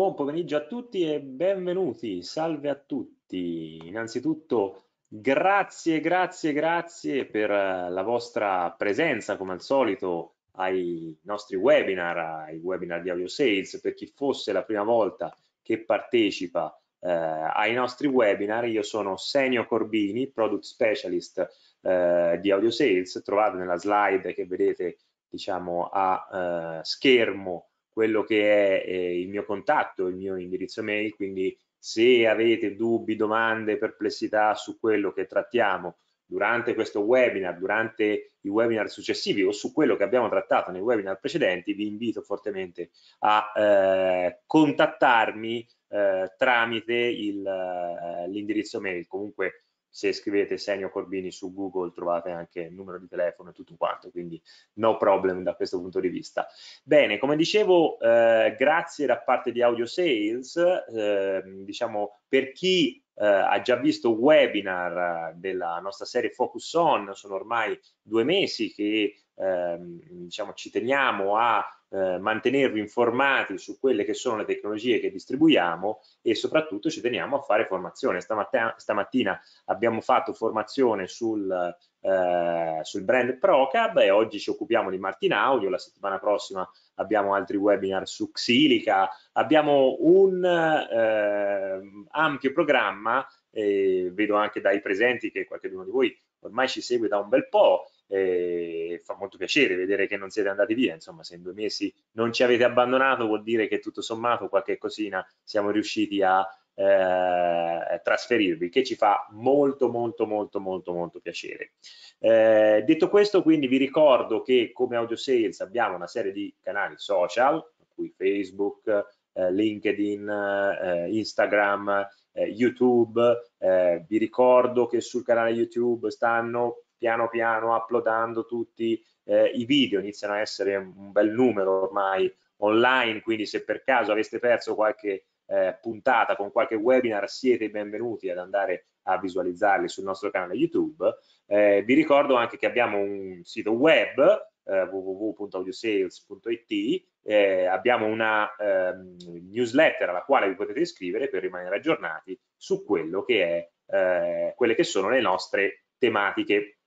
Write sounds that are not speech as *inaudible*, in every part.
Buon pomeriggio a tutti e benvenuti, salve a tutti. Innanzitutto grazie, grazie, grazie per eh, la vostra presenza come al solito ai nostri webinar, ai webinar di Audio Sales, per chi fosse la prima volta che partecipa eh, ai nostri webinar, io sono Senio Corbini, Product Specialist eh, di Audio Sales, trovate nella slide che vedete diciamo a eh, schermo quello che è eh, il mio contatto, il mio indirizzo mail, quindi se avete dubbi, domande, perplessità su quello che trattiamo durante questo webinar, durante i webinar successivi o su quello che abbiamo trattato nei webinar precedenti, vi invito fortemente a eh, contattarmi eh, tramite eh, l'indirizzo mail. Comunque se scrivete Senio Corbini su Google trovate anche il numero di telefono e tutto quanto, quindi no problem da questo punto di vista. Bene, come dicevo, eh, grazie da parte di Audio Sales, eh, diciamo per chi eh, ha già visto webinar eh, della nostra serie Focus On, sono ormai due mesi che Ehm, diciamo, ci teniamo a eh, mantenervi informati su quelle che sono le tecnologie che distribuiamo e soprattutto ci teniamo a fare formazione. Stamattina, stamattina abbiamo fatto formazione sul, eh, sul brand Procab e oggi ci occupiamo di Martin Audio, la settimana prossima abbiamo altri webinar su Xilica, abbiamo un eh, ampio programma, e vedo anche dai presenti che qualcuno di voi ormai ci segue da un bel po', eh, fa molto piacere vedere che non siete andati via, insomma se in due mesi non ci avete abbandonato vuol dire che tutto sommato qualche cosina siamo riusciti a eh, trasferirvi, che ci fa molto molto molto molto molto piacere. Eh, detto questo quindi vi ricordo che come Audio Sales abbiamo una serie di canali social, cui Facebook, eh, LinkedIn, eh, Instagram, eh, YouTube, vi ricordo che sul canale YouTube stanno piano piano uploadando tutti eh, i video, iniziano a essere un bel numero ormai online, quindi se per caso aveste perso qualche eh, puntata con qualche webinar siete benvenuti ad andare a visualizzarli sul nostro canale YouTube. Eh, vi ricordo anche che abbiamo un sito web eh, www.audiosales.it eh, abbiamo una eh, newsletter alla quale vi potete iscrivere per rimanere aggiornati su quello che è, eh, quelle che sono le nostre tematiche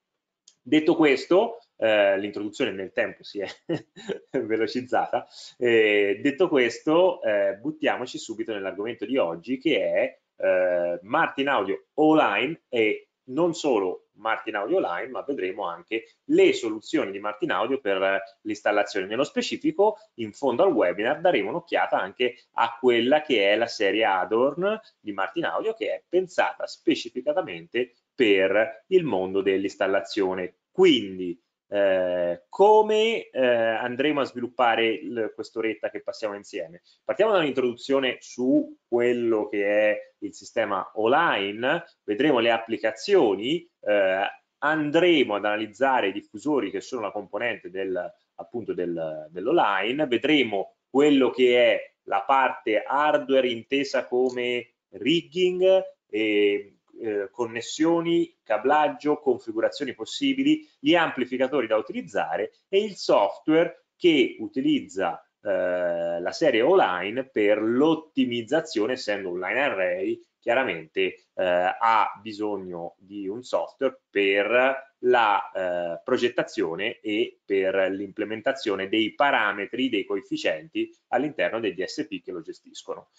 Detto questo, eh, l'introduzione nel tempo si è *laughs* velocizzata, eh, detto questo eh, buttiamoci subito nell'argomento di oggi che è eh, Martin Audio Online e non solo Martin Audio Online ma vedremo anche le soluzioni di Martin Audio per l'installazione. Nello specifico in fondo al webinar daremo un'occhiata anche a quella che è la serie Adorn di Martin Audio che è pensata specificatamente per il mondo dell'installazione. Quindi eh, come eh, andremo a sviluppare quest'oretta che passiamo insieme? Partiamo dall'introduzione su quello che è il sistema online, vedremo le applicazioni, eh, andremo ad analizzare i diffusori che sono la componente del, appunto del, dell'online, vedremo quello che è la parte hardware intesa come rigging e eh, connessioni, cablaggio, configurazioni possibili, gli amplificatori da utilizzare e il software che utilizza eh, la serie online per l'ottimizzazione, essendo un line array, chiaramente eh, ha bisogno di un software per la progettazione e per l'implementazione dei parametri, dei coefficienti all'interno dei DSP che lo gestiscono.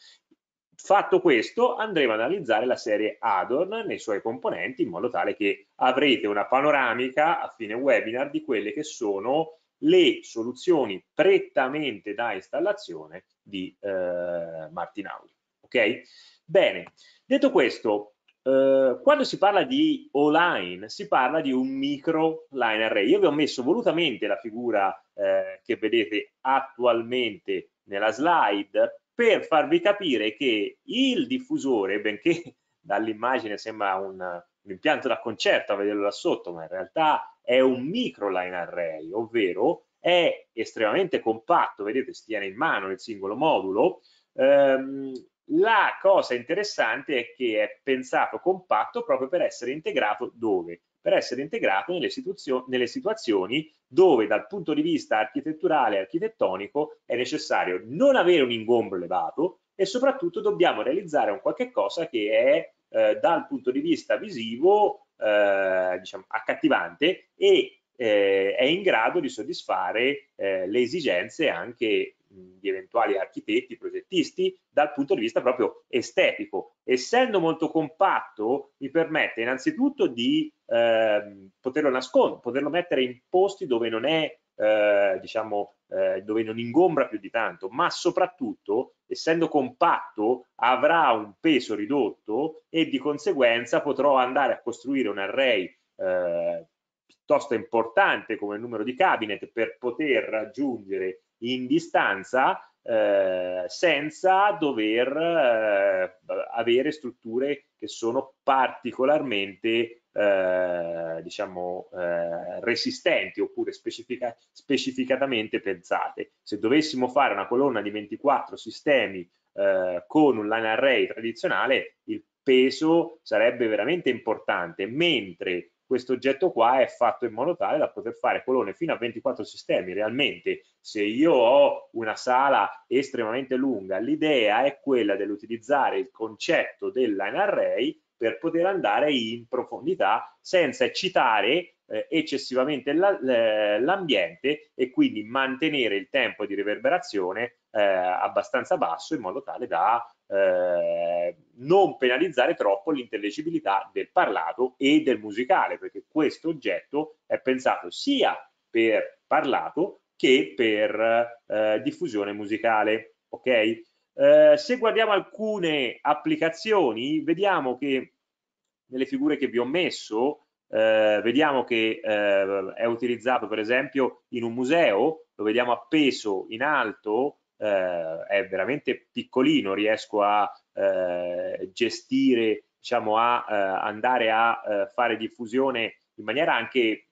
Fatto questo andremo ad analizzare la serie add-on nei suoi componenti in modo tale che avrete una panoramica a fine webinar di quelle che sono le soluzioni prettamente da installazione di eh, Audi. Ok? Bene, detto questo, eh, quando si parla di online si parla di un micro line array. Io vi ho messo volutamente la figura eh, che vedete attualmente nella slide per farvi capire che il diffusore, benché *laughs* dall'immagine sembra un, un impianto da concerto a vederlo là sotto, ma in realtà è un micro line array, ovvero è estremamente compatto, vedete si tiene in mano il singolo modulo, ehm, la cosa interessante è che è pensato compatto proprio per essere integrato dove? per essere integrato nelle, nelle situazioni dove dal punto di vista architetturale e architettonico è necessario non avere un ingombro elevato e soprattutto dobbiamo realizzare un qualche cosa che è eh, dal punto di vista visivo eh, diciamo, accattivante e eh, è in grado di soddisfare eh, le esigenze anche di eventuali architetti, progettisti, dal punto di vista proprio estetico. Essendo molto compatto, mi permette innanzitutto di eh, poterlo nascondere, poterlo mettere in posti dove non è, eh, diciamo, eh, dove non ingombra più di tanto, ma soprattutto, essendo compatto, avrà un peso ridotto e di conseguenza potrò andare a costruire un array eh, piuttosto importante come numero di cabinet per poter raggiungere in distanza eh, senza dover eh, avere strutture che sono particolarmente eh, diciamo eh, resistenti oppure specifica, specificatamente pensate. Se dovessimo fare una colonna di 24 sistemi eh, con un line array tradizionale, il peso sarebbe veramente importante, mentre questo oggetto qua è fatto in modo tale da poter fare colonne fino a 24 sistemi realmente se io ho una sala estremamente lunga l'idea è quella dell'utilizzare il concetto dell'line array per poter andare in profondità senza eccitare eh, eccessivamente l'ambiente e quindi mantenere il tempo di riverberazione eh, abbastanza basso in modo tale da eh, non penalizzare troppo l'intellegibilità del parlato e del musicale, perché questo oggetto è pensato sia per parlato che per eh, diffusione musicale. Ok? Eh, se guardiamo alcune applicazioni, vediamo che nelle figure che vi ho messo, eh, vediamo che eh, è utilizzato per esempio in un museo, lo vediamo appeso in alto eh, è veramente piccolino, riesco a eh, gestire, diciamo a eh, andare a eh, fare diffusione in maniera anche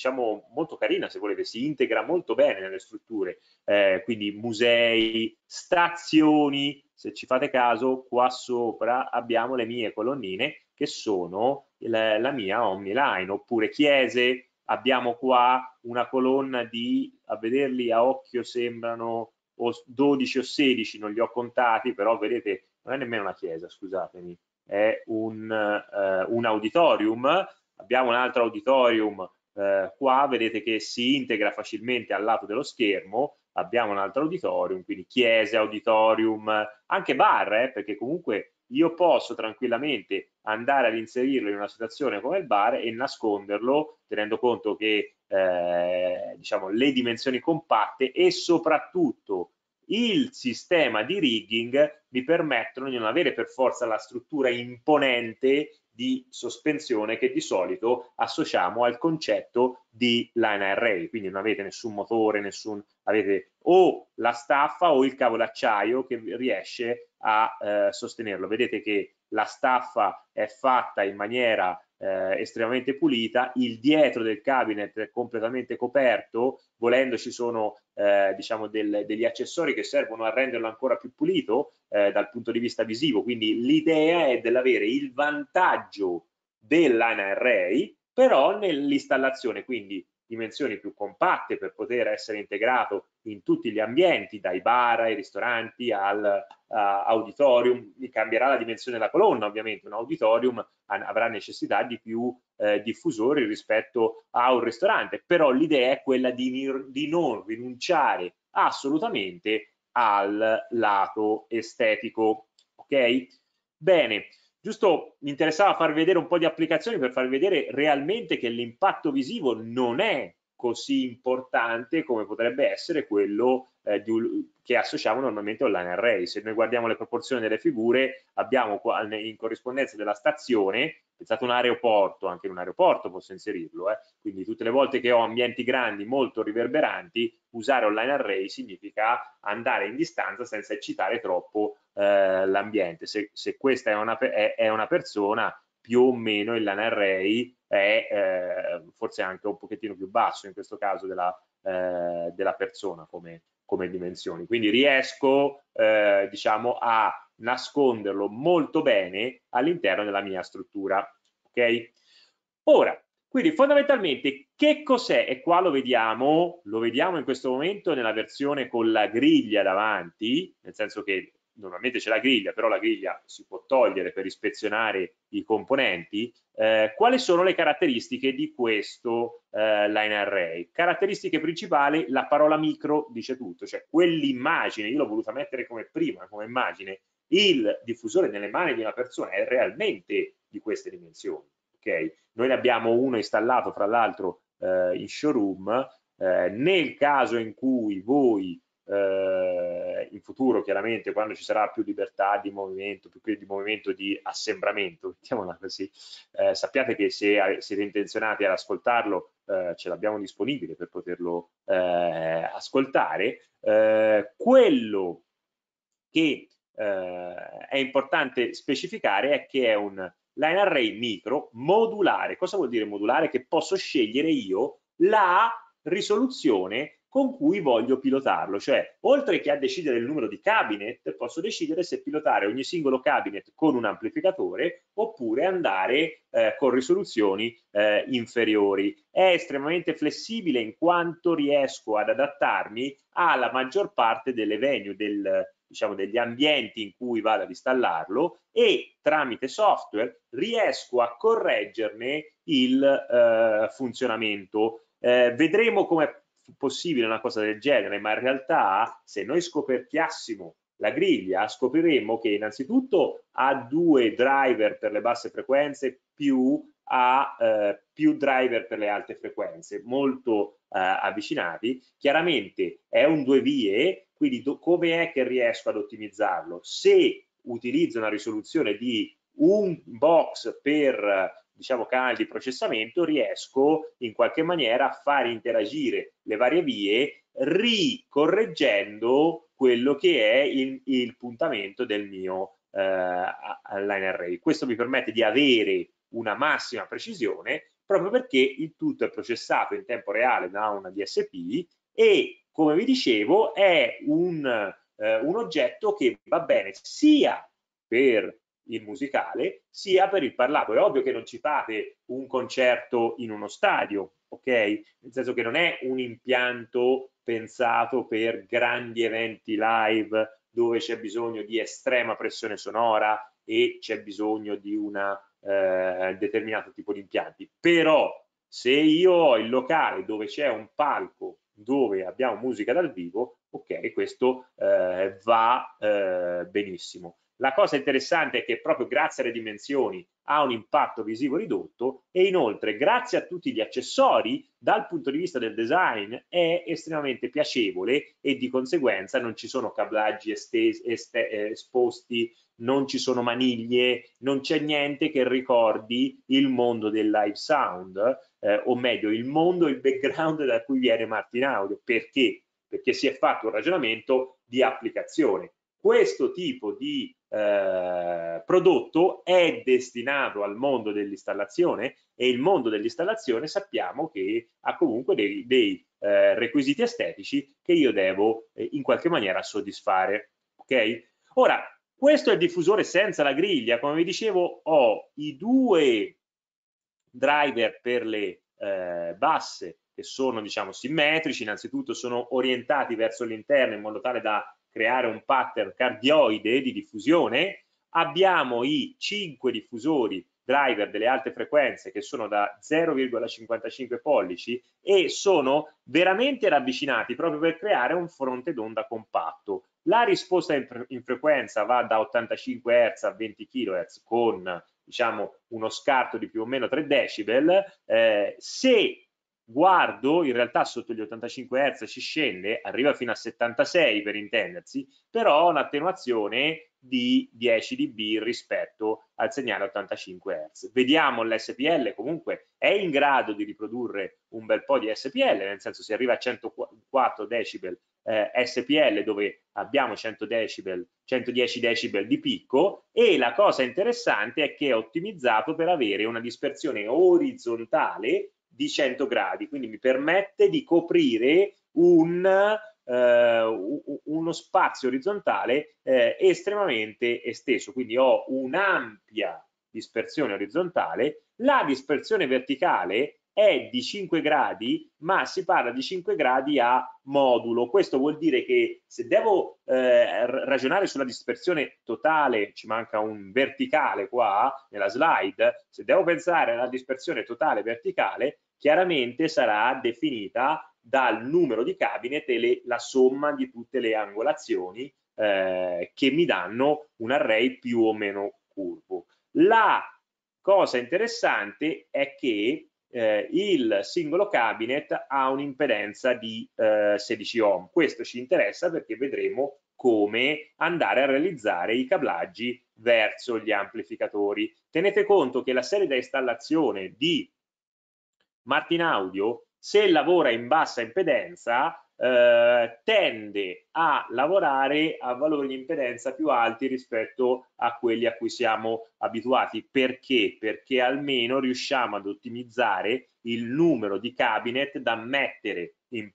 diciamo molto carina se volete, si integra molto bene nelle strutture, eh, quindi musei, stazioni, se ci fate caso qua sopra abbiamo le mie colonnine che sono la, la mia Omniline, oppure chiese, abbiamo qua una colonna di, a vederli a occhio sembrano o 12 o 16, non li ho contati, però vedete, non è nemmeno una chiesa, scusatemi, è un, eh, un auditorium, abbiamo un altro auditorium eh, qua, vedete che si integra facilmente al lato dello schermo, abbiamo un altro auditorium, quindi chiese, auditorium, anche bar, eh, perché comunque io posso tranquillamente andare ad inserirlo in una situazione come il bar e nasconderlo, tenendo conto che eh, diciamo, le dimensioni compatte e soprattutto il sistema di rigging mi permettono di non avere per forza la struttura imponente di sospensione che di solito associamo al concetto di line array, quindi non avete nessun motore, nessun, avete o la staffa o il cavo d'acciaio che riesce a eh, sostenerlo. Vedete che la staffa è fatta in maniera eh, estremamente pulita, il dietro del cabinet è completamente coperto, volendo ci sono eh, diciamo del, degli accessori che servono a renderlo ancora più pulito eh, dal punto di vista visivo, quindi l'idea è dell'avere il vantaggio dell'ANA Array però nell'installazione, quindi dimensioni più compatte per poter essere integrato in tutti gli ambienti, dai bar ai ristoranti al uh, auditorium, cambierà la dimensione della colonna ovviamente, un auditorium avrà necessità di più eh, diffusori rispetto a un ristorante, però l'idea è quella di, di non rinunciare assolutamente al lato estetico, ok? Bene, giusto mi interessava far vedere un po' di applicazioni per far vedere realmente che l'impatto visivo non è così importante come potrebbe essere quello eh, di, che associamo normalmente online array. Se noi guardiamo le proporzioni delle figure, abbiamo in corrispondenza della stazione, pensate un aeroporto, anche in un aeroporto posso inserirlo, eh? quindi tutte le volte che ho ambienti grandi molto riverberanti, usare online array significa andare in distanza senza eccitare troppo eh, l'ambiente. Se, se, questa è una, è, è una persona, più o meno il LAN array è eh, forse anche un pochettino più basso in questo caso della, eh, della persona come, come dimensioni. Quindi riesco eh, diciamo, a nasconderlo molto bene all'interno della mia struttura. ok Ora, quindi fondamentalmente che cos'è? E qua lo vediamo, lo vediamo in questo momento nella versione con la griglia davanti, nel senso che normalmente c'è la griglia, però la griglia si può togliere per ispezionare i componenti, eh, quali sono le caratteristiche di questo eh, line array? Caratteristiche principali, la parola micro dice tutto, cioè quell'immagine, io l'ho voluta mettere come prima, come immagine, il diffusore nelle mani di una persona è realmente di queste dimensioni, ok? Noi ne abbiamo uno installato, fra l'altro, eh, in showroom, eh, nel caso in cui voi eh, in futuro chiaramente quando ci sarà più libertà di movimento, più di movimento di assembramento, *laughs* mettiamola così, eh, sappiate che se siete intenzionati ad ascoltarlo eh, ce l'abbiamo disponibile per poterlo eh, ascoltare. Eh, quello che eh, è importante specificare è che è un line array micro modulare. Cosa vuol dire modulare? Che posso scegliere io la risoluzione con cui voglio pilotarlo, cioè oltre che a decidere il numero di cabinet posso decidere se pilotare ogni singolo cabinet con un amplificatore oppure andare eh, con risoluzioni eh, inferiori. È estremamente flessibile in quanto riesco ad adattarmi alla maggior parte delle venue, del, diciamo, degli ambienti in cui vado ad installarlo e tramite software riesco a correggerne il eh, funzionamento. Eh, vedremo come possibile una cosa del genere, ma in realtà se noi scoperchiassimo la griglia scopriremmo che innanzitutto ha due driver per le basse frequenze più ha eh, più driver per le alte frequenze, molto eh, avvicinati. Chiaramente è un due vie, quindi come è che riesco ad ottimizzarlo? Se utilizzo una risoluzione di un box per diciamo, canale di processamento riesco in qualche maniera a far interagire le varie vie ricorreggendo quello che è il, il puntamento del mio eh, line array. Questo mi permette di avere una massima precisione proprio perché il tutto è processato in tempo reale da una DSP e come vi dicevo è un, eh, un oggetto che va bene sia per il musicale, sia per il parlato. È ovvio che non ci fate un concerto in uno stadio, ok? Nel senso che non è un impianto pensato per grandi eventi live dove c'è bisogno di estrema pressione sonora e c'è bisogno di un eh, determinato tipo di impianti. Però se io ho il locale dove c'è un palco dove abbiamo musica dal vivo, ok, questo eh, va eh, benissimo. La cosa interessante è che proprio grazie alle dimensioni ha un impatto visivo ridotto e inoltre grazie a tutti gli accessori dal punto di vista del design è estremamente piacevole e di conseguenza non ci sono cablaggi eh, esposti, non ci sono maniglie, non c'è niente che ricordi il mondo del live sound eh, o meglio il mondo, il background da cui viene Martin Audio. Perché? Perché si è fatto un ragionamento di applicazione questo tipo di eh, prodotto è destinato al mondo dell'installazione e il mondo dell'installazione sappiamo che ha comunque dei, dei eh, requisiti estetici che io devo eh, in qualche maniera soddisfare. Ok? Ora, questo è il diffusore senza la griglia. Come vi dicevo, ho i due driver per le eh, basse che sono diciamo simmetrici, innanzitutto sono orientati verso l'interno in modo tale da creare un pattern cardioide di diffusione, abbiamo i 5 diffusori driver delle alte frequenze che sono da 0,55 pollici e sono veramente ravvicinati proprio per creare un fronte d'onda compatto. La risposta in, fre in, frequenza va da 85 Hz a 20 kHz con diciamo uno scarto di più o meno 3 decibel. Eh, se guardo in realtà sotto gli 85 Hz si scende, arriva fino a 76 per intendersi, però ho un'attenuazione di 10 dB rispetto al segnale 85 Hz. Vediamo l'SPL comunque è in grado di riprodurre un bel po' di SPL, nel senso si arriva a 104 decibel eh, SPL dove abbiamo 100 decibel, 110 decibel di picco e la cosa interessante è che è ottimizzato per avere una dispersione orizzontale di 100 gradi, quindi mi permette di coprire un, eh, uno spazio orizzontale eh, estremamente esteso, quindi ho un'ampia dispersione orizzontale, la dispersione verticale è di 5 gradi, ma si parla di 5 gradi a modulo. Questo vuol dire che se devo eh, ragionare sulla dispersione totale, ci manca un verticale qua nella slide, se devo pensare alla dispersione totale verticale, chiaramente sarà definita dal numero di cabinet e le, la somma di tutte le angolazioni eh, che mi danno un array più o meno curvo. La cosa interessante è che eh, il singolo cabinet ha un'impedenza di eh, 16 ohm. Questo ci interessa perché vedremo come andare a realizzare i cablaggi verso gli amplificatori. Tenete conto che la serie da installazione di Martin Audio, se lavora in bassa impedenza, eh, tende a lavorare a valori di impedenza più alti rispetto a quelli a cui siamo abituati. Perché? Perché almeno riusciamo ad ottimizzare il numero di cabinet da mettere in,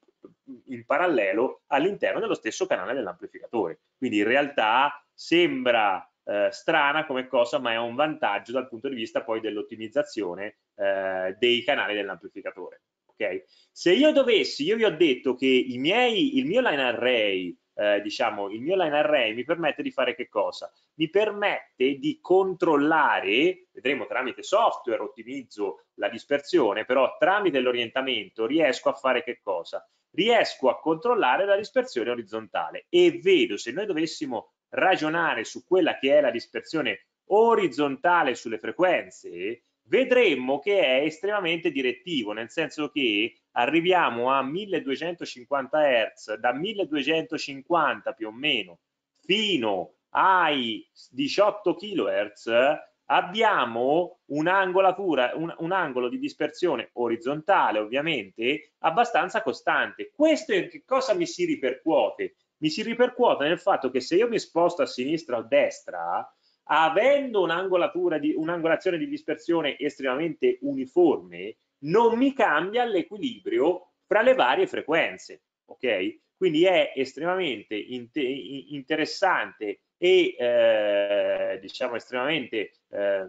in parallelo all'interno dello stesso canale dell'amplificatore. Quindi in realtà sembra eh, strana come cosa, ma è un vantaggio dal punto di vista poi dell'ottimizzazione eh, dei canali dell'amplificatore. Okay? Se io dovessi, io vi ho detto che miei, il mio line array, eh, diciamo, il mio line array mi permette di fare che cosa? Mi permette di controllare, vedremo tramite software ottimizzo la dispersione, però tramite l'orientamento riesco a fare che cosa? Riesco a controllare la dispersione orizzontale e vedo se noi dovessimo ragionare su quella che è la dispersione orizzontale sulle frequenze, vedremmo che è estremamente direttivo, nel senso che arriviamo a 1250 Hz, da 1250 più o meno fino ai 18 kHz abbiamo un'angolatura, un, un angolo di dispersione orizzontale ovviamente abbastanza costante. Questo in che cosa mi si ripercuote? Mi si ripercuote nel fatto che se io mi sposto a sinistra o a destra, avendo un'angolatura di un'angolazione di dispersione estremamente uniforme, non mi cambia l'equilibrio fra le varie frequenze, ok? Quindi è estremamente interessante e eh, diciamo estremamente eh,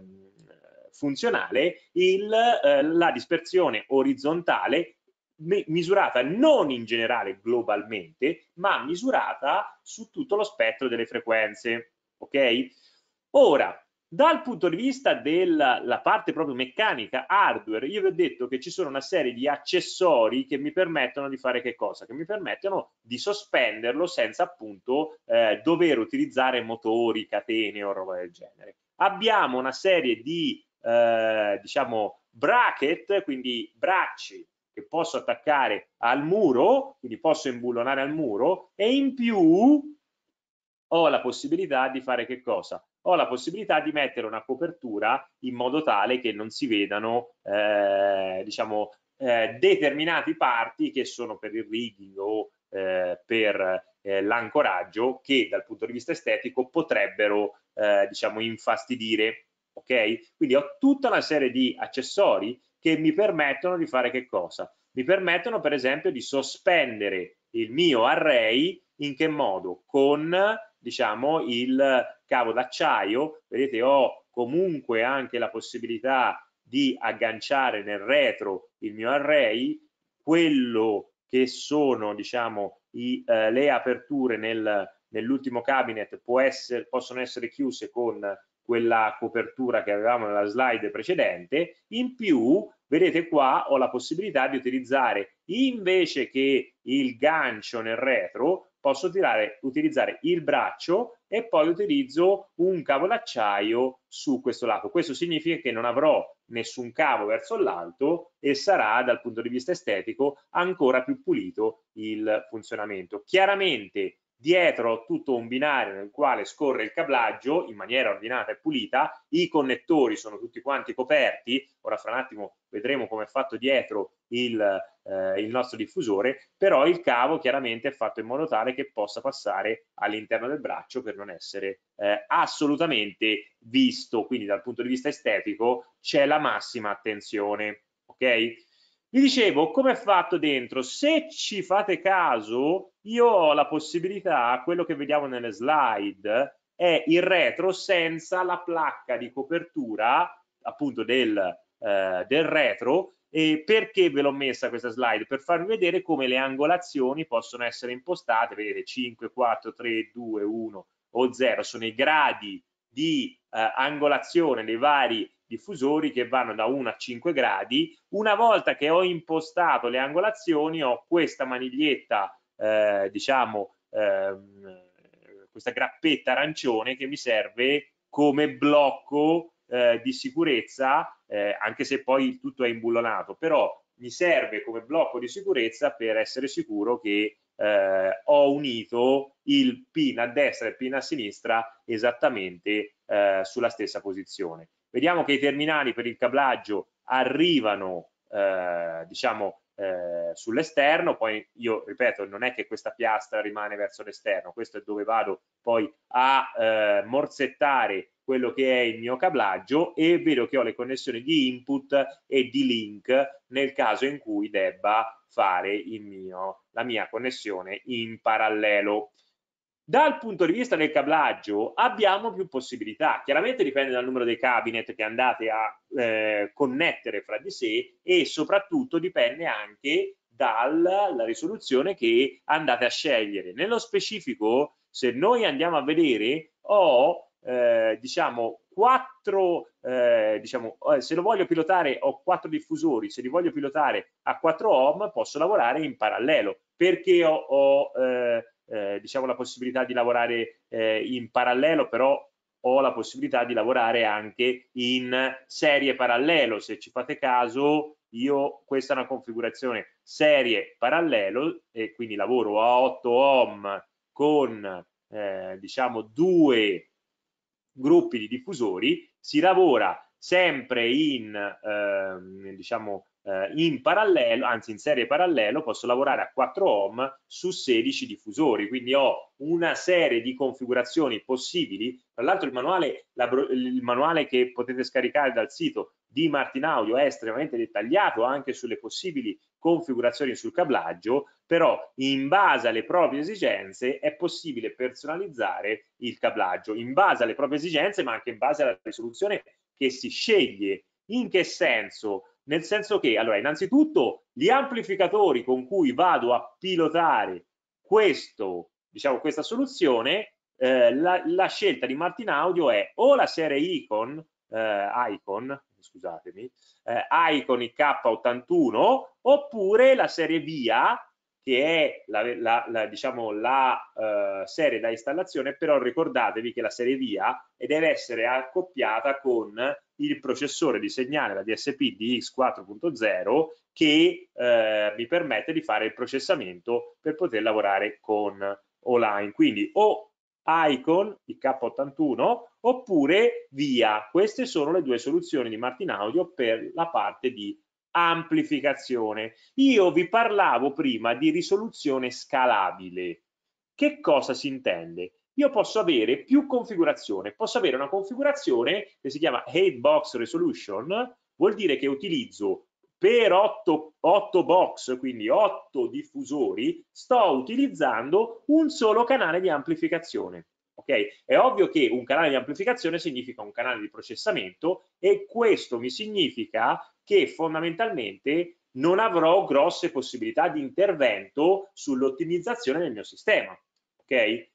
funzionale il, eh, la dispersione orizzontale misurata non in generale globalmente, ma misurata su tutto lo spettro delle frequenze, ok? Ora, dal punto di vista della parte proprio meccanica, hardware, io vi ho detto che ci sono una serie di accessori che mi permettono di fare che cosa? Che mi permettono di sospenderlo senza appunto eh, dover utilizzare motori, catene o roba del genere. Abbiamo una serie di, eh, diciamo, bracket, quindi bracci che posso attaccare al muro, quindi posso imbullonare al muro e in più ho la possibilità di fare che cosa? ho la possibilità di mettere una copertura in modo tale che non si vedano eh, diciamo, eh, determinati parti che sono per il rigging o eh, per eh, l'ancoraggio che dal punto di vista estetico potrebbero eh, diciamo, infastidire. ok Quindi ho tutta una serie di accessori che mi permettono di fare che cosa? Mi permettono per esempio di sospendere il mio array in che modo? Con diciamo il cavo d'acciaio, vedete ho comunque anche la possibilità di agganciare nel retro il mio array, quello che sono diciamo i, eh, le aperture nel, nell'ultimo cabinet essere, possono essere chiuse con quella copertura che avevamo nella slide precedente, in più vedete qua ho la possibilità di utilizzare invece che il gancio nel retro posso tirare, utilizzare il braccio e poi utilizzo un cavo d'acciaio su questo lato. Questo significa che non avrò nessun cavo verso l'alto e sarà dal punto di vista estetico ancora più pulito il funzionamento. Chiaramente dietro tutto un binario nel quale scorre il cablaggio in maniera ordinata e pulita, i connettori sono tutti quanti coperti, ora fra un attimo vedremo come è fatto dietro il, eh, il nostro diffusore, però il cavo chiaramente è fatto in modo tale che possa passare all'interno del braccio per non essere eh, assolutamente visto, quindi dal punto di vista estetico c'è la massima attenzione, ok? Vi dicevo come è fatto dentro, se ci fate caso io ho la possibilità, quello che vediamo nelle slide, è il retro senza la placca di copertura appunto del, eh, del retro e perché ve l'ho messa questa slide? Per farvi vedere come le angolazioni possono essere impostate, vedete 5, 4, 3, 2, 1 o 0, sono i gradi di eh, angolazione dei vari diffusori che vanno da 1 a 5 gradi. Una volta che ho impostato le angolazioni ho questa maniglietta eh, diciamo, ehm, questa grappetta arancione che mi serve come blocco eh, di sicurezza, eh, anche se poi tutto è imbullonato, però mi serve come blocco di sicurezza per essere sicuro che eh, ho unito il pin a destra e il pin a sinistra esattamente eh, sulla stessa posizione. Vediamo che i terminali per il cablaggio arrivano eh, diciamo eh, sull'esterno, poi io ripeto, non è che questa piastra rimane verso l'esterno, questo è dove vado poi a eh, morsettare quello che è il mio cablaggio e vedo che ho le connessioni di input e di link nel caso in cui debba fare mio, la mia connessione in parallelo. Dal punto di vista del cablaggio abbiamo più possibilità, chiaramente dipende dal numero dei cabinet che andate a eh, connettere fra di sé e soprattutto dipende anche dalla risoluzione che andate a scegliere. Nello specifico, se noi andiamo a vedere, ho eh, diciamo quattro, eh, diciamo, se lo voglio pilotare ho quattro diffusori, se li voglio pilotare a 4 ohm posso lavorare in parallelo perché ho, ho eh, eh, diciamo la possibilità di lavorare eh, in parallelo, però ho la possibilità di lavorare anche in serie parallelo. Se ci fate caso, io questa è una configurazione serie parallelo e quindi lavoro a 8 ohm con eh, diciamo due gruppi di diffusori, si lavora sempre in ehm, diciamo eh, in parallelo, anzi in serie parallelo, posso lavorare a 4 ohm su 16 diffusori, quindi ho una serie di configurazioni possibili. Tra l'altro il manuale, la, il manuale che potete scaricare dal sito di Martin Audio è estremamente dettagliato anche sulle possibili configurazioni sul cablaggio, però in base alle proprie esigenze è possibile personalizzare il cablaggio, in base alle proprie esigenze ma anche in base alla risoluzione che si sceglie. In che senso? nel senso che, allora, innanzitutto gli amplificatori con cui vado a pilotare questo, diciamo, questa soluzione, eh, la, la, scelta di Martin Audio è o la serie Icon, eh, Icon scusatemi, eh, Icon IK81, oppure la serie Via, che è la, la, la, diciamo, la eh, serie da installazione, però ricordatevi che la serie via deve essere accoppiata con il processore di segnale, la DSP di x 40 che eh, mi permette di fare il processamento per poter lavorare con online. Quindi o Icon, il K81, oppure via. Queste sono le due soluzioni di Martin Audio per la parte di amplificazione. Io vi parlavo prima di risoluzione scalabile. Che cosa si intende? Io posso avere più configurazione, posso avere una configurazione che si chiama 8 Box Resolution, vuol dire che utilizzo per 8, 8 box, quindi 8 diffusori, sto utilizzando un solo canale di amplificazione. Ok? È ovvio che un canale di amplificazione significa un canale di processamento e questo mi significa che fondamentalmente non avrò grosse possibilità di intervento sull'ottimizzazione del mio sistema. Ok?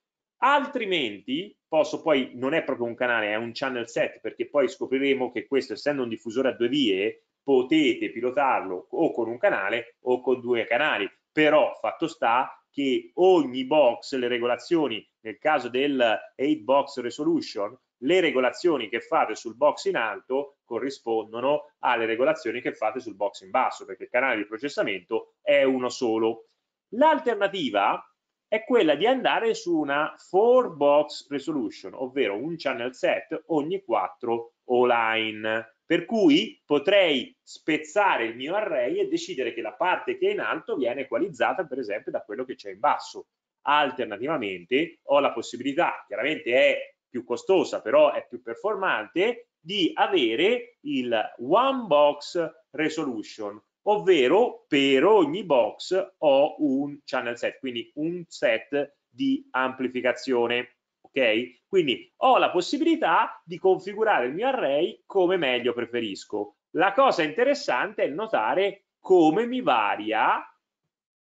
Altrimenti posso poi, non è proprio un canale, è un channel set, perché poi scopriremo che questo, essendo un diffusore a due vie, potete pilotarlo o con un canale o con due canali. Però fatto sta che ogni box, le regolazioni, nel caso del 8 box resolution, le regolazioni che fate sul box in alto corrispondono alle regolazioni che fate sul box in basso, perché il canale di processamento è uno solo. L'alternativa è quella di andare su una 4 box resolution, ovvero un channel set ogni 4 online. Per cui potrei spezzare il mio array e decidere che la parte che è in alto viene equalizzata, per esempio, da quello che c'è in basso. Alternativamente ho la possibilità, chiaramente è più costosa però è più performante di avere il one box resolution ovvero per ogni box ho un channel set quindi un set di amplificazione ok quindi ho la possibilità di configurare il mio array come meglio preferisco la cosa interessante è notare come mi varia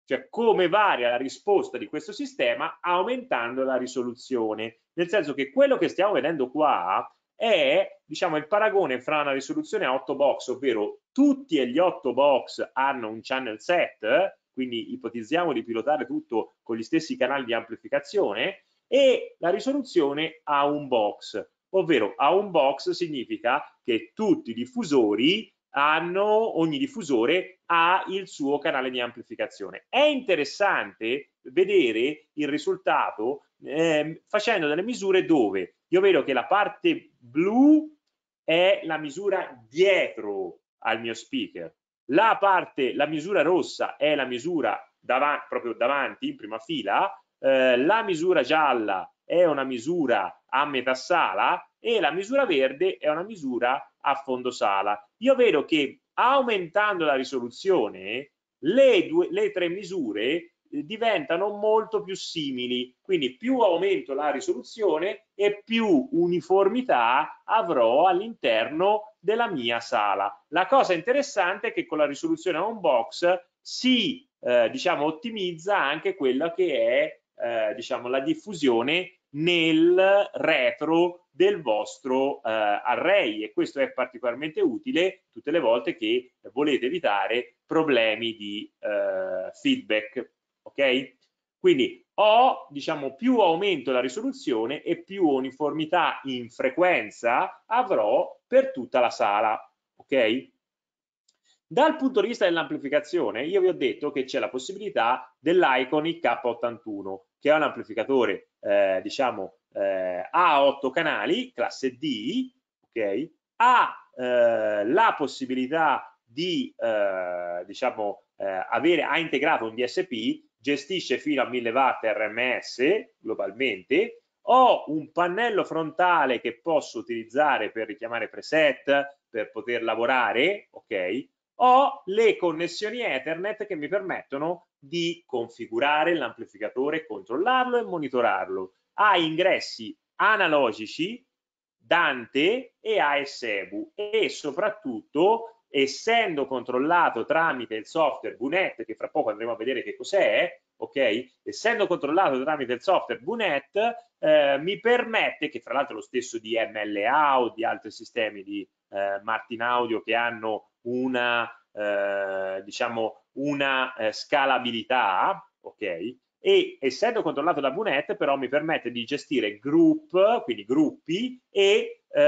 cioè come varia la risposta di questo sistema aumentando la risoluzione nel senso che quello che stiamo vedendo qua è diciamo, il paragone fra una risoluzione a 8 box, ovvero tutti e gli 8 box hanno un channel set, quindi ipotizziamo di pilotare tutto con gli stessi canali di amplificazione, e la risoluzione a un box, ovvero a un box significa che tutti i diffusori hanno, ogni diffusore ha il suo canale di amplificazione. È interessante vedere il risultato eh, facendo delle misure dove io vedo che la parte blu è la misura dietro al mio speaker, la parte, la misura rossa è la misura davanti, proprio davanti, in prima fila, eh, la misura gialla è una misura a metà sala e la misura verde è una misura a fondo sala. Io vedo che aumentando la risoluzione, le, due, le tre misure diventano molto più simili, quindi più aumento la risoluzione e più uniformità avrò all'interno della mia sala. La cosa interessante è che con la risoluzione on box si eh, diciamo, ottimizza anche quella che è eh, diciamo, la diffusione nel retro del vostro eh, array e questo è particolarmente utile tutte le volte che volete evitare problemi di eh, feedback ok? Quindi ho, diciamo più aumento la risoluzione e più uniformità in frequenza avrò per tutta la sala, ok? Dal punto di vista dell'amplificazione, io vi ho detto che c'è la possibilità dell'Icon K81, che è un amplificatore, eh, diciamo, eh, a 8 canali, classe D, ok? Ha eh, la possibilità di, eh, diciamo, eh, avere, ha integrato un DSP gestisce fino a 1000 watt RMS globalmente, ho un pannello frontale che posso utilizzare per richiamare preset, per poter lavorare, ok? Ho le connessioni Ethernet che mi permettono di configurare l'amplificatore, controllarlo e monitorarlo. Ha ingressi analogici, Dante e ASEBU e soprattutto essendo controllato tramite il software Bunet, che fra poco andremo a vedere che cos'è, ok? Essendo controllato tramite il software Bunet, eh, mi permette, che fra l'altro lo stesso di MLA o di altri sistemi di eh, Martin Audio che hanno una, eh, diciamo, una eh, scalabilità, ok? E essendo controllato da Bunet, però mi permette di gestire group, quindi gruppi e EQ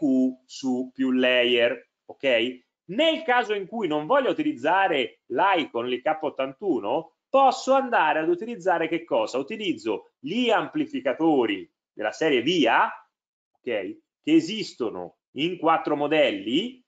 eh, su più layer, ok? Nel caso in cui non voglio utilizzare l'icon, l'IK81, posso andare ad utilizzare che cosa? Utilizzo gli amplificatori della serie VIA, ok? Che esistono in quattro modelli,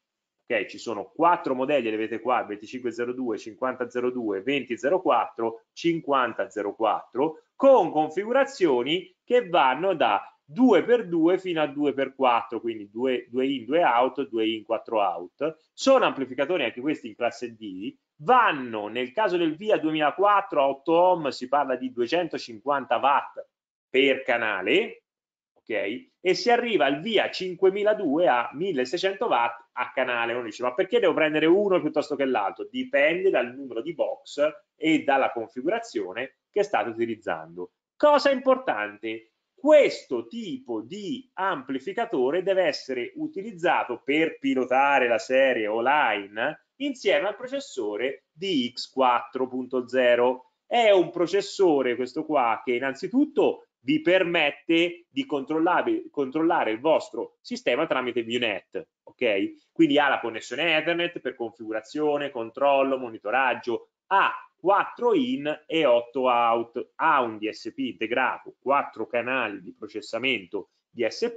ok? Ci sono quattro modelli, li vedete qua, 2502, 5002, 2004, 5004, con configurazioni che vanno da 2 per 2 fino a 2 per 4, quindi 2, 2 in, 2 out, 2 in, 4 out. Sono amplificatori anche questi in classe D, vanno nel caso del VIA 2004 a 8 ohm si parla di 250 watt per canale, ok? E si arriva al VIA 5002 a 1600 watt a canale. Uno dice, ma perché devo prendere uno piuttosto che l'altro? Dipende dal numero di box e dalla configurazione che state utilizzando. Cosa importante, questo tipo di amplificatore deve essere utilizzato per pilotare la serie online insieme al processore di X4.0. È un processore questo qua che innanzitutto vi permette di controllare il vostro sistema tramite VNet, ok? Quindi ha la connessione Ethernet per configurazione, controllo, monitoraggio, ha 4 in e 8 out. Ha un DSP integrato, 4 canali di processamento DSP,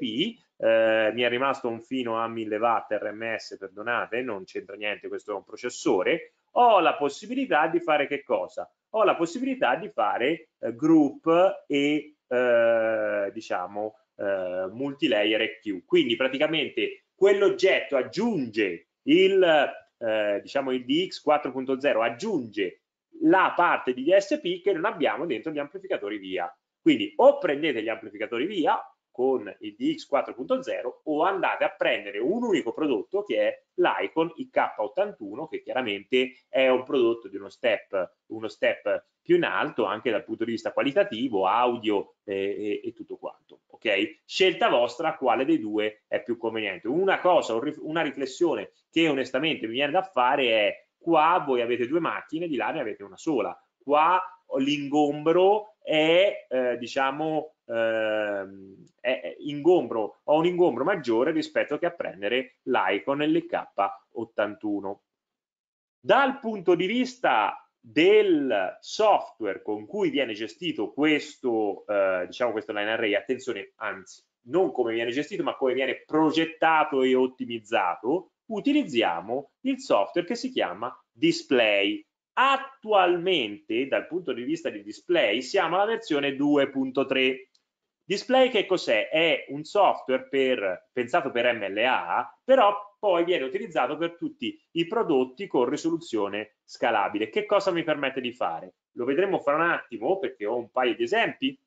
eh, mi è rimasto un fino a 1000 watt RMS, perdonate, non c'entra niente, questo è un processore, ho la possibilità di fare che cosa? Ho la possibilità di fare eh, group e eh, diciamo eh, multilayer EQ. Quindi praticamente quell'oggetto aggiunge il, eh, diciamo il DX 4.0, aggiunge la parte di DSP che non abbiamo dentro gli amplificatori via. Quindi o prendete gli amplificatori via con il DX 4.0 o andate a prendere un unico prodotto che è l'Icon IK81 che chiaramente è un prodotto di uno step, uno step più in alto anche dal punto di vista qualitativo, audio eh, e, e, tutto quanto. Ok? Scelta vostra quale dei due è più conveniente. Una cosa, una riflessione che onestamente mi viene da fare è qua voi avete due macchine, di là ne avete una sola, qua l'ingombro è eh, diciamo eh, è ingombro, ho un ingombro maggiore rispetto che a prendere l'icon LK81. Dal punto di vista del software con cui viene gestito questo, eh, diciamo questo line array, attenzione, anzi, non come viene gestito, ma come viene progettato e ottimizzato, utilizziamo il software che si chiama display. Attualmente dal punto di vista di display siamo alla versione 2.3. Display che cos'è? È un software per, pensato per MLA, però poi viene utilizzato per tutti i prodotti con risoluzione scalabile. Che cosa mi permette di fare? Lo vedremo fra un attimo perché ho un paio di esempi,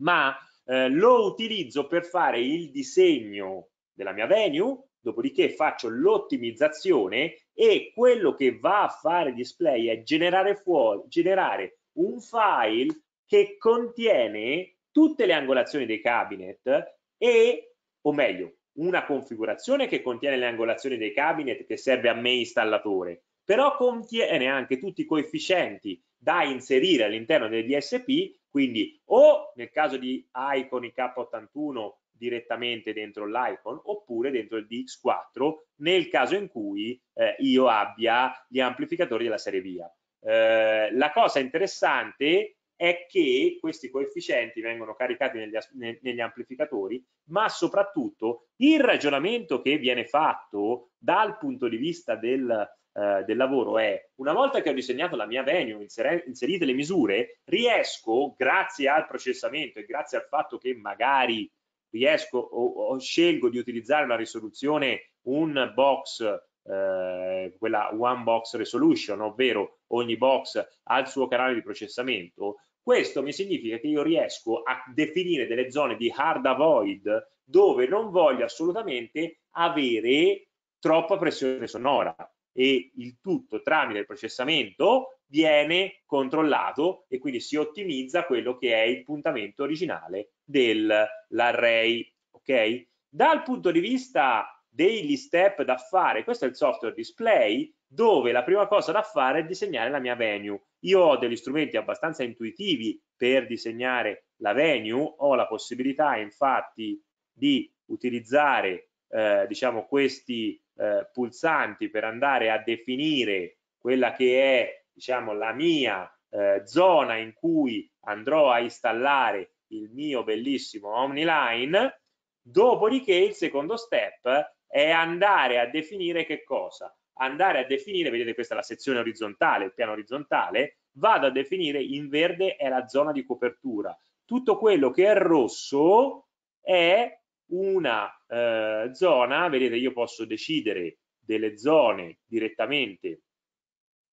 ma eh, lo utilizzo per fare il disegno della mia venue dopodiché faccio l'ottimizzazione e quello che va a fare display è generare, fuori, generare un file che contiene tutte le angolazioni dei cabinet e, o meglio, una configurazione che contiene le angolazioni dei cabinet che serve a me installatore, però contiene anche tutti i coefficienti da inserire all'interno del DSP, quindi o nel caso di Icon K81 direttamente dentro l'icon oppure dentro il DX4 nel caso in cui eh, io abbia gli amplificatori della serie via. Eh, la cosa interessante è che questi coefficienti vengono caricati negli, negli, amplificatori, ma soprattutto il ragionamento che viene fatto dal punto di vista del, eh, del lavoro è una volta che ho disegnato la mia venue, inserite le misure, riesco, grazie al processamento e grazie al fatto che magari riesco o, o scelgo di utilizzare la risoluzione un box eh, quella one box resolution, ovvero ogni box ha il suo canale di processamento, questo mi significa che io riesco a definire delle zone di hard avoid dove non voglio assolutamente avere troppa pressione sonora e il tutto tramite il processamento viene controllato e quindi si ottimizza quello che è il puntamento originale dell'array. Okay? Dal punto di vista degli step da fare, questo è il software display, dove la prima cosa da fare è disegnare la mia venue. Io ho degli strumenti abbastanza intuitivi per disegnare la venue, ho la possibilità infatti di utilizzare eh, diciamo questi eh, pulsanti per andare a definire quella che è diciamo la mia eh, zona in cui andrò a installare il mio bellissimo OmniLine, dopodiché il secondo step è andare a definire che cosa? Andare a definire, vedete questa è la sezione orizzontale, il piano orizzontale, vado a definire in verde è la zona di copertura, tutto quello che è rosso è una eh, zona, vedete io posso decidere delle zone direttamente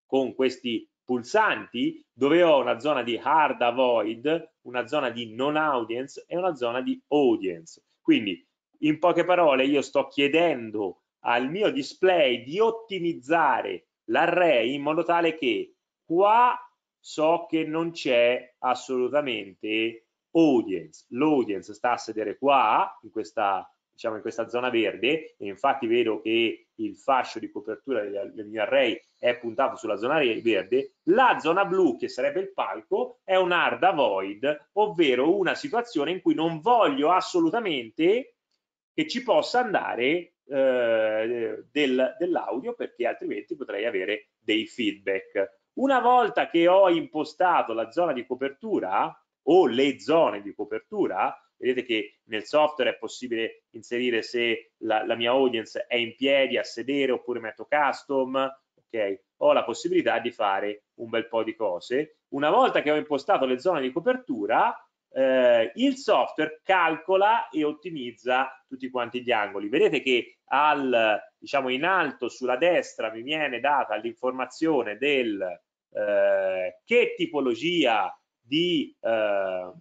con questi pulsanti dove ho una zona di hard avoid, una zona di non audience e una zona di audience. Quindi in poche parole io sto chiedendo al mio display di ottimizzare l'array in modo tale che qua so che non c'è assolutamente audience. L'audience sta a sedere qua, in questa, diciamo in questa zona verde, e infatti vedo che il fascio di copertura degli array è puntato sulla zona verde, la zona blu, che sarebbe il palco, è un hard avoid, ovvero una situazione in cui non voglio assolutamente che ci possa andare eh, del, dell'audio perché altrimenti potrei avere dei feedback. Una volta che ho impostato la zona di copertura o le zone di copertura, vedete che nel software è possibile inserire se la, la mia audience è in piedi, a sedere oppure metto custom, ok? Ho la possibilità di fare un bel po' di cose. Una volta che ho impostato le zone di copertura, eh, il software calcola e ottimizza tutti quanti gli angoli. Vedete che al, diciamo in alto sulla destra mi viene data l'informazione del eh, che tipologia di eh,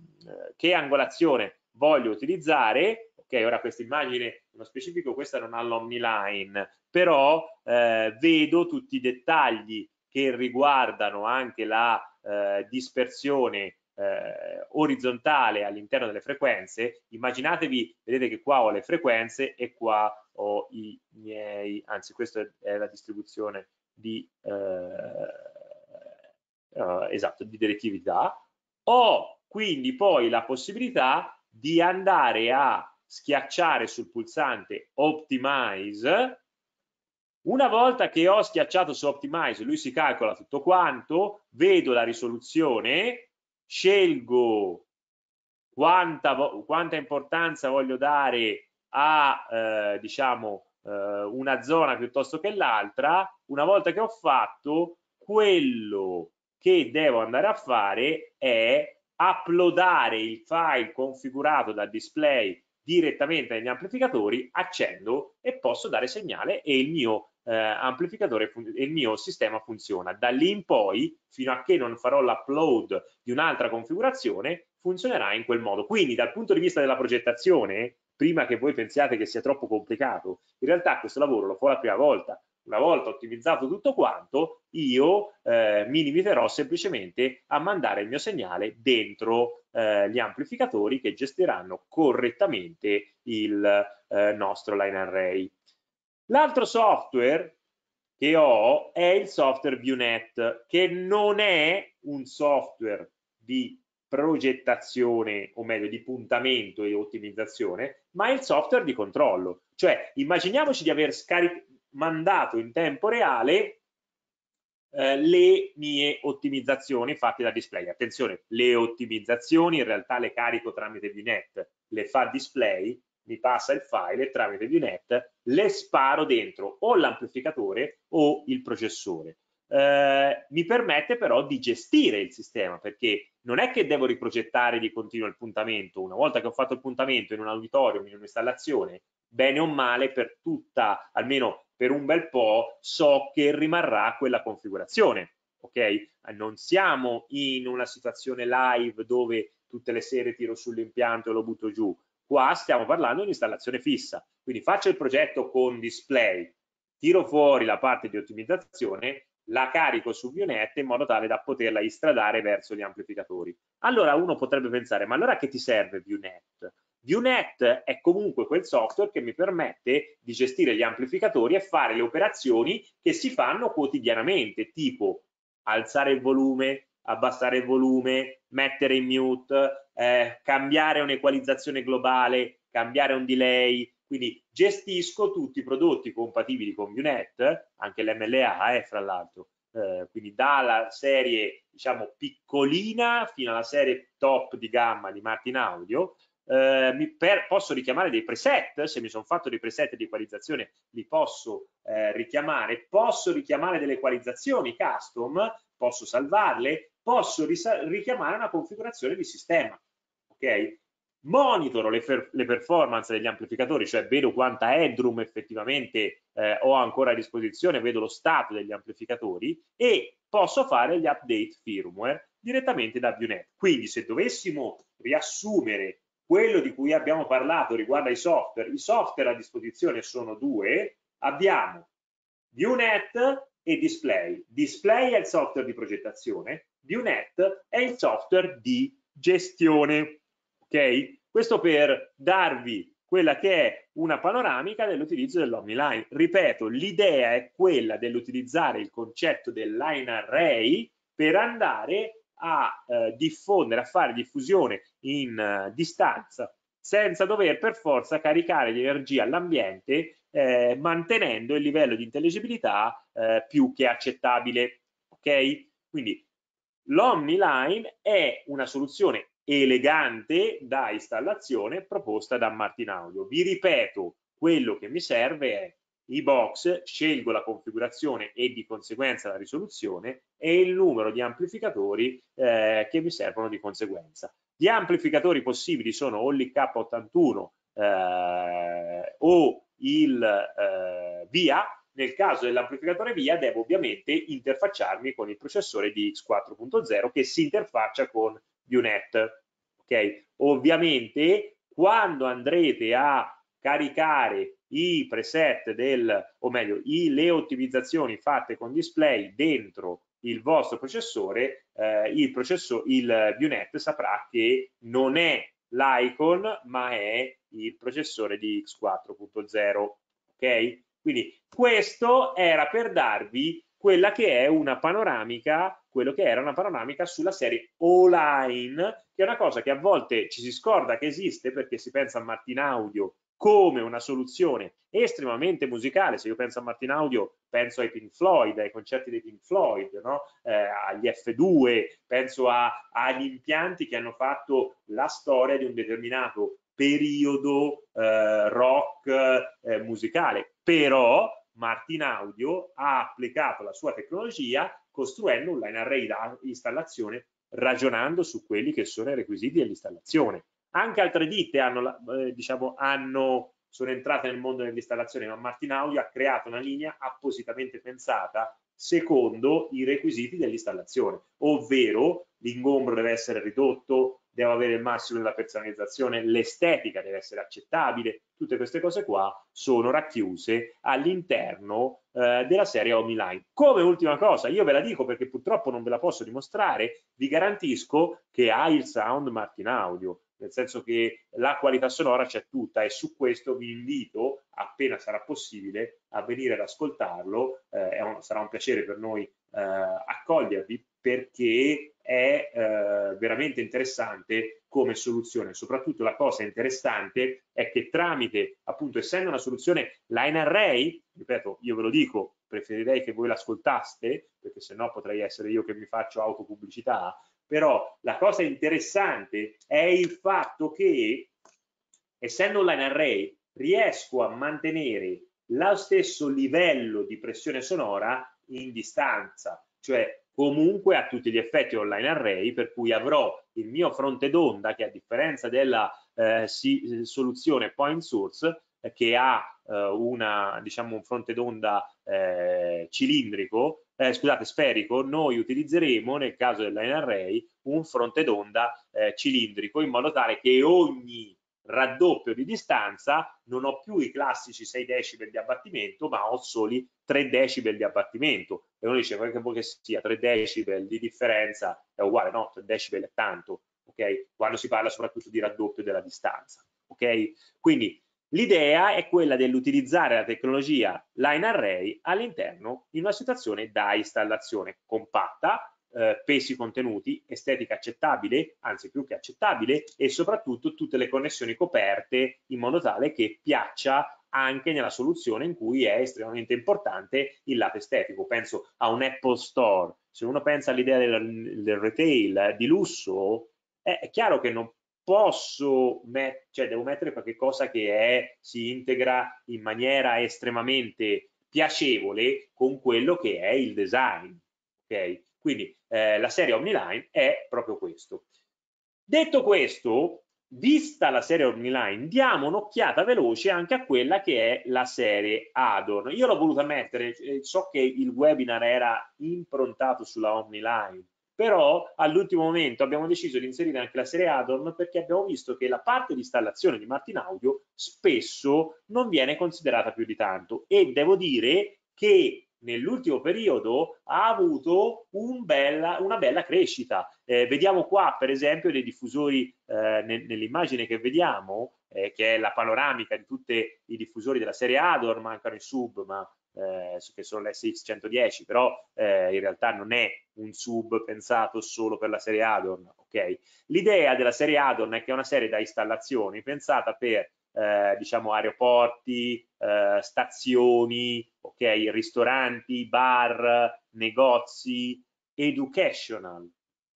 che angolazione voglio utilizzare, ok, ora questa immagine, nello specifico questa non ha l'omniline, però eh, vedo tutti i dettagli che riguardano anche la eh, dispersione eh, orizzontale all'interno delle frequenze, immaginatevi, vedete che qua ho le frequenze e qua ho i miei, anzi questa è la distribuzione di, eh, eh, esatto, di direttività, ho quindi poi la possibilità di andare a schiacciare sul pulsante Optimize. Una volta che ho schiacciato su Optimize, lui si calcola tutto quanto, vedo la risoluzione, scelgo quanta, quanta importanza voglio dare a, eh, diciamo, eh, una zona piuttosto che l'altra. Una volta che ho fatto, quello che devo andare a fare è uploadare il file configurato da display direttamente agli amplificatori, accendo e posso dare segnale e il mio eh, amplificatore e il mio sistema funziona. Da lì in poi, fino a che non farò l'upload di un'altra configurazione, funzionerà in quel modo. Quindi dal punto di vista della progettazione, prima che voi pensiate che sia troppo complicato, in realtà questo lavoro lo fa la prima volta, una volta ottimizzato tutto quanto, io eh, mi limiterò semplicemente a mandare il mio segnale dentro eh, gli amplificatori che gestiranno correttamente il eh, nostro line array. L'altro software che ho è il software ViewNet, che non è un software di progettazione o meglio di puntamento e ottimizzazione ma il software di controllo cioè immaginiamoci di aver scaricato mandato in tempo reale eh, le mie ottimizzazioni fatte da display. Attenzione, le ottimizzazioni in realtà le carico tramite VNet, le fa display, mi passa il file tramite VNet le sparo dentro o l'amplificatore o il processore. Eh, mi permette però di gestire il sistema perché non è che devo riprogettare di continuo il puntamento. Una volta che ho fatto il puntamento in un auditorium, in un'installazione, bene o male per tutta, almeno per un bel po' so che rimarrà quella configurazione. Ok? Non siamo in una situazione live dove tutte le sere tiro sull'impianto e lo butto giù. Qua stiamo parlando di installazione fissa. Quindi faccio il progetto con display, tiro fuori la parte di ottimizzazione, la carico su Vionette in modo tale da poterla istradare verso gli amplificatori. Allora uno potrebbe pensare, ma allora che ti serve Vionet? ViewNet è comunque quel software che mi permette di gestire gli amplificatori e fare le operazioni che si fanno quotidianamente, tipo alzare il volume, abbassare il volume, mettere in mute, eh, cambiare un'equalizzazione globale, cambiare un delay, quindi gestisco tutti i prodotti compatibili con ViewNet, anche l'MLA eh, fra l'altro, eh, quindi dalla serie diciamo piccolina fino alla serie top di gamma di Martin Audio, eh, mi per, posso richiamare dei preset, se mi sono fatto dei preset di equalizzazione li posso eh, richiamare, posso richiamare delle equalizzazioni custom, posso salvarle, posso richiamare una configurazione di sistema, ok? Monitoro le, le performance degli amplificatori, cioè vedo quanta headroom effettivamente eh, ho ancora a disposizione, vedo lo stato degli amplificatori e posso fare gli update firmware direttamente da ViewNet. Quindi se dovessimo riassumere quello di cui abbiamo parlato riguarda i software. I software a disposizione sono due. Abbiamo ViewNet e Display. Display è il software di progettazione, ViewNet è il software di gestione. Ok? Questo per darvi quella che è una panoramica dell'utilizzo dell'OmniLine. Ripeto, l'idea è quella dell'utilizzare il concetto del line array per andare a eh, diffondere, a fare diffusione in uh, distanza senza dover per forza caricare di energia all'ambiente eh, mantenendo il livello di intelligibilità eh, più che accettabile. Ok? Quindi l'Omniline è una soluzione elegante da installazione proposta da Martin Audio. Vi ripeto, quello che mi serve è i box, scelgo la configurazione e di conseguenza la risoluzione e il numero di amplificatori eh, che mi servono di conseguenza. Gli amplificatori possibili sono o l'IK81 eh, o il eh, VIA, nel caso dell'amplificatore VIA devo ovviamente interfacciarmi con il processore di X4.0 che si interfaccia con UNET. Okay? Ovviamente quando andrete a caricare i preset del, o meglio, i, le ottimizzazioni fatte con display dentro il vostro processore, eh, il, processo, il Bionet saprà che non è l'icon, ma è il processore di X4.0. Ok? Quindi questo era per darvi quella che è una panoramica, quello che era una panoramica sulla serie online, che è una cosa che a volte ci si scorda che esiste perché si pensa a Martin Audio come una soluzione estremamente musicale, se io penso a Martin Audio, penso ai Pink Floyd, ai concerti dei Pink Floyd, no? eh, agli F2, penso a, agli impianti che hanno fatto la storia di un determinato periodo eh, rock eh, musicale. Però Martin Audio ha applicato la sua tecnologia costruendo un line array da installazione ragionando su quelli che sono i requisiti dell'installazione. Anche altre ditte hanno, eh, diciamo, hanno, sono entrate nel mondo dell'installazione, ma Martin Audio ha creato una linea appositamente pensata secondo i requisiti dell'installazione, ovvero l'ingombro deve essere ridotto, deve avere il massimo della personalizzazione, l'estetica deve essere accettabile, tutte queste cose qua sono racchiuse all'interno eh, della serie Home Come ultima cosa, io ve la dico perché purtroppo non ve la posso dimostrare, vi garantisco che ha il sound Martin Audio, nel senso che la qualità sonora c'è tutta e su questo vi invito, appena sarà possibile, a venire ad ascoltarlo, eh, un, sarà un piacere per noi eh, accogliervi perché è eh, veramente interessante come soluzione. Soprattutto la cosa interessante è che tramite, appunto, essendo una soluzione line array, ripeto, io ve lo dico, preferirei che voi l'ascoltaste, perché sennò potrei essere io che mi faccio autopubblicità, però la cosa interessante è il fatto che essendo online array riesco a mantenere lo stesso livello di pressione sonora in distanza, cioè comunque a tutti gli effetti online array, per cui avrò il mio fronte d'onda che a differenza della eh, si, soluzione point source eh, che ha eh, una, diciamo, un fronte d'onda eh, cilindrico, eh, scusate, sferico, noi utilizzeremo nel caso dell'line array un fronte d'onda eh, cilindrico in modo tale che ogni raddoppio di distanza non ho più i classici 6 decibel di abbattimento ma ho soli 3 decibel di abbattimento e uno dice che vuoi che sia 3 decibel di differenza è uguale no 3 decibel è tanto ok quando si parla soprattutto di raddoppio della distanza ok quindi L'idea è quella dell'utilizzare la tecnologia line array all'interno di una situazione da installazione compatta, eh, pesi contenuti, estetica accettabile, anzi più che accettabile, e soprattutto tutte le connessioni coperte in modo tale che piaccia anche nella soluzione in cui è estremamente importante il lato estetico. Penso a un Apple Store, se uno pensa all'idea del, del retail di lusso, eh, è chiaro che non posso mettere, cioè devo mettere qualche cosa che è, si integra in maniera estremamente piacevole con quello che è il design. Okay? Quindi eh, la serie Omniline è proprio questo. Detto questo, vista la serie Omniline, diamo un'occhiata veloce anche a quella che è la serie Adorn. Io l'ho voluta mettere, eh, so che il webinar era improntato sulla Omniline, però all'ultimo momento abbiamo deciso di inserire anche la serie add-on perché abbiamo visto che la parte di installazione di Martin Audio spesso non viene considerata più di tanto e devo dire che nell'ultimo periodo ha avuto un bella, una bella crescita. Eh, vediamo qua per esempio dei diffusori eh, ne, nell'immagine che vediamo, eh, che è la panoramica di tutti i diffusori della serie Ador, mancano i sub ma eh, che sono le sx 110 però eh, in realtà non è un sub pensato solo per la serie add-on. Okay? L'idea della serie add-on è che è una serie da installazioni pensata per eh, diciamo aeroporti, eh, stazioni, okay? ristoranti, bar, negozi, educational,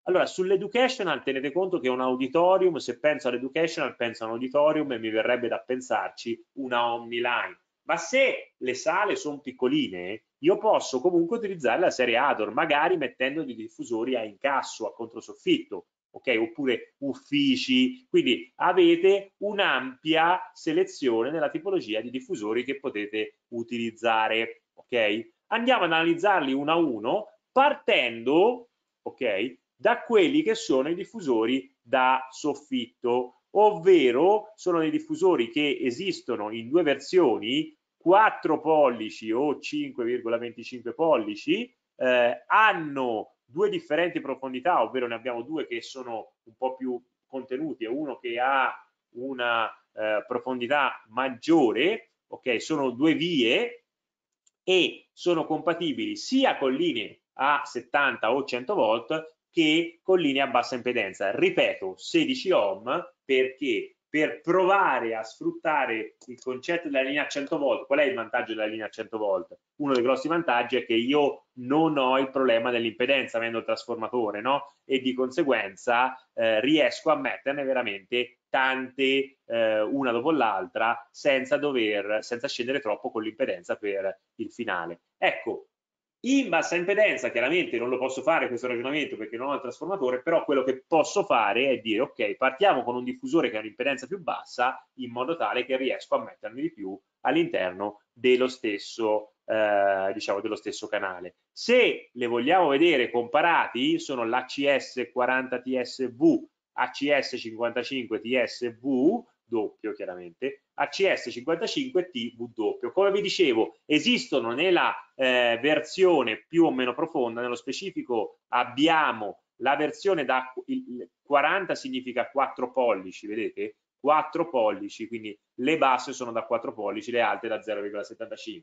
allora, sull'educational tenete conto che un auditorium, se penso all'educational penso a un auditorium e mi verrebbe da pensarci una online ma se le sale sono piccoline, io posso comunque utilizzare la serie Ador, magari mettendo dei diffusori a incasso, a controsoffitto, ok? Oppure uffici, quindi avete un'ampia selezione nella tipologia di diffusori che potete utilizzare, ok? Andiamo ad analizzarli uno a uno partendo, ok? Da quelli che sono i diffusori da soffitto ovvero sono dei diffusori che esistono in due versioni 4 pollici o 5,25 pollici eh, hanno due differenti profondità ovvero ne abbiamo due che sono un po' più contenuti e uno che ha una eh, profondità maggiore ok sono due vie e sono compatibili sia con linee a 70 o 100 volt che con linee a bassa impedenza. Ripeto, 16 ohm perché per provare a sfruttare il concetto della linea a 100 volt, qual è il vantaggio della linea a 100 volt? Uno dei grossi vantaggi è che io non ho il problema dell'impedenza avendo il trasformatore, no? E di conseguenza eh, riesco a metterne veramente tante eh, una dopo l'altra senza dover, senza scendere troppo con l'impedenza per il finale. Ecco, in bassa impedenza chiaramente non lo posso fare questo ragionamento perché non ho il trasformatore, però quello che posso fare è dire ok, partiamo con un diffusore che ha un'impedenza più bassa in modo tale che riesco a mettermi di più all'interno dello stesso eh, diciamo dello stesso canale. Se le vogliamo vedere comparati sono l'ACS 40 TSV, ACS 55 TSV doppio chiaramente, ACS55TW. Come vi dicevo, esistono nella eh, versione più o meno profonda, nello specifico abbiamo la versione da 40 significa 4 pollici, vedete? 4 pollici, quindi le basse sono da 4 pollici, le alte da 0,75.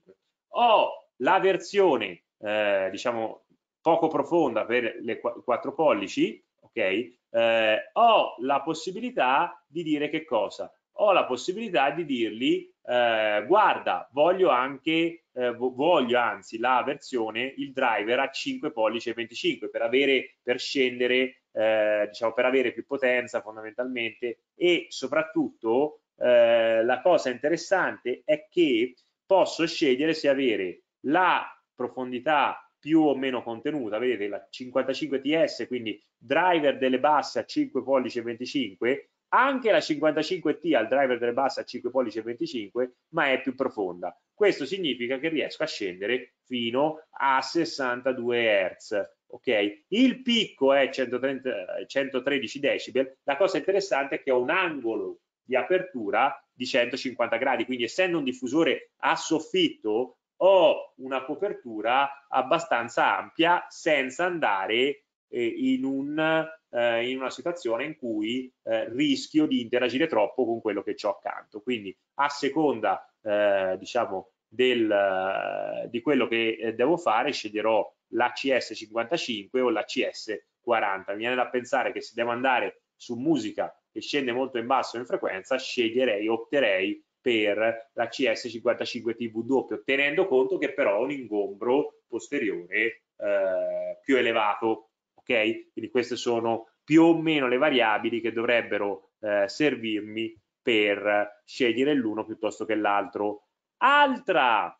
Ho la versione, eh, diciamo, poco profonda per le 4 pollici, ok? Eh, ho la possibilità di dire che cosa? Ho la possibilità di dirgli eh, guarda, voglio anche, eh, voglio anzi la versione, il driver a 5 pollici e 25 per avere, per scendere, eh, diciamo per avere più potenza fondamentalmente e soprattutto eh, la cosa interessante è che posso scegliere se avere la profondità più o meno contenuta, vedete la 55 TS, quindi driver delle basse a 5 pollici e 25, anche la 55T al driver delle basse a 5 pollici e 25, ma è più profonda. Questo significa che riesco a scendere fino a 62 Hz. Okay? Il picco è 130, 113 decibel, la cosa interessante è che ho un angolo di apertura di 150 gradi, quindi essendo un diffusore a soffitto ho una copertura abbastanza ampia senza andare eh, in, un, eh, in, una situazione in cui eh, rischio di interagire troppo con quello che ho accanto. Quindi a seconda eh, diciamo, del, eh, di quello che eh, devo fare sceglierò l'ACS 55 o l'ACS 40. Mi viene da pensare che se devo andare su musica che scende molto in basso in frequenza sceglierei, opterei per la CS55 tv doppio, tenendo conto che però ha un ingombro posteriore eh, più elevato. Ok? Quindi queste sono più o meno le variabili che dovrebbero eh, servirmi per scegliere l'uno piuttosto che l'altro. Altra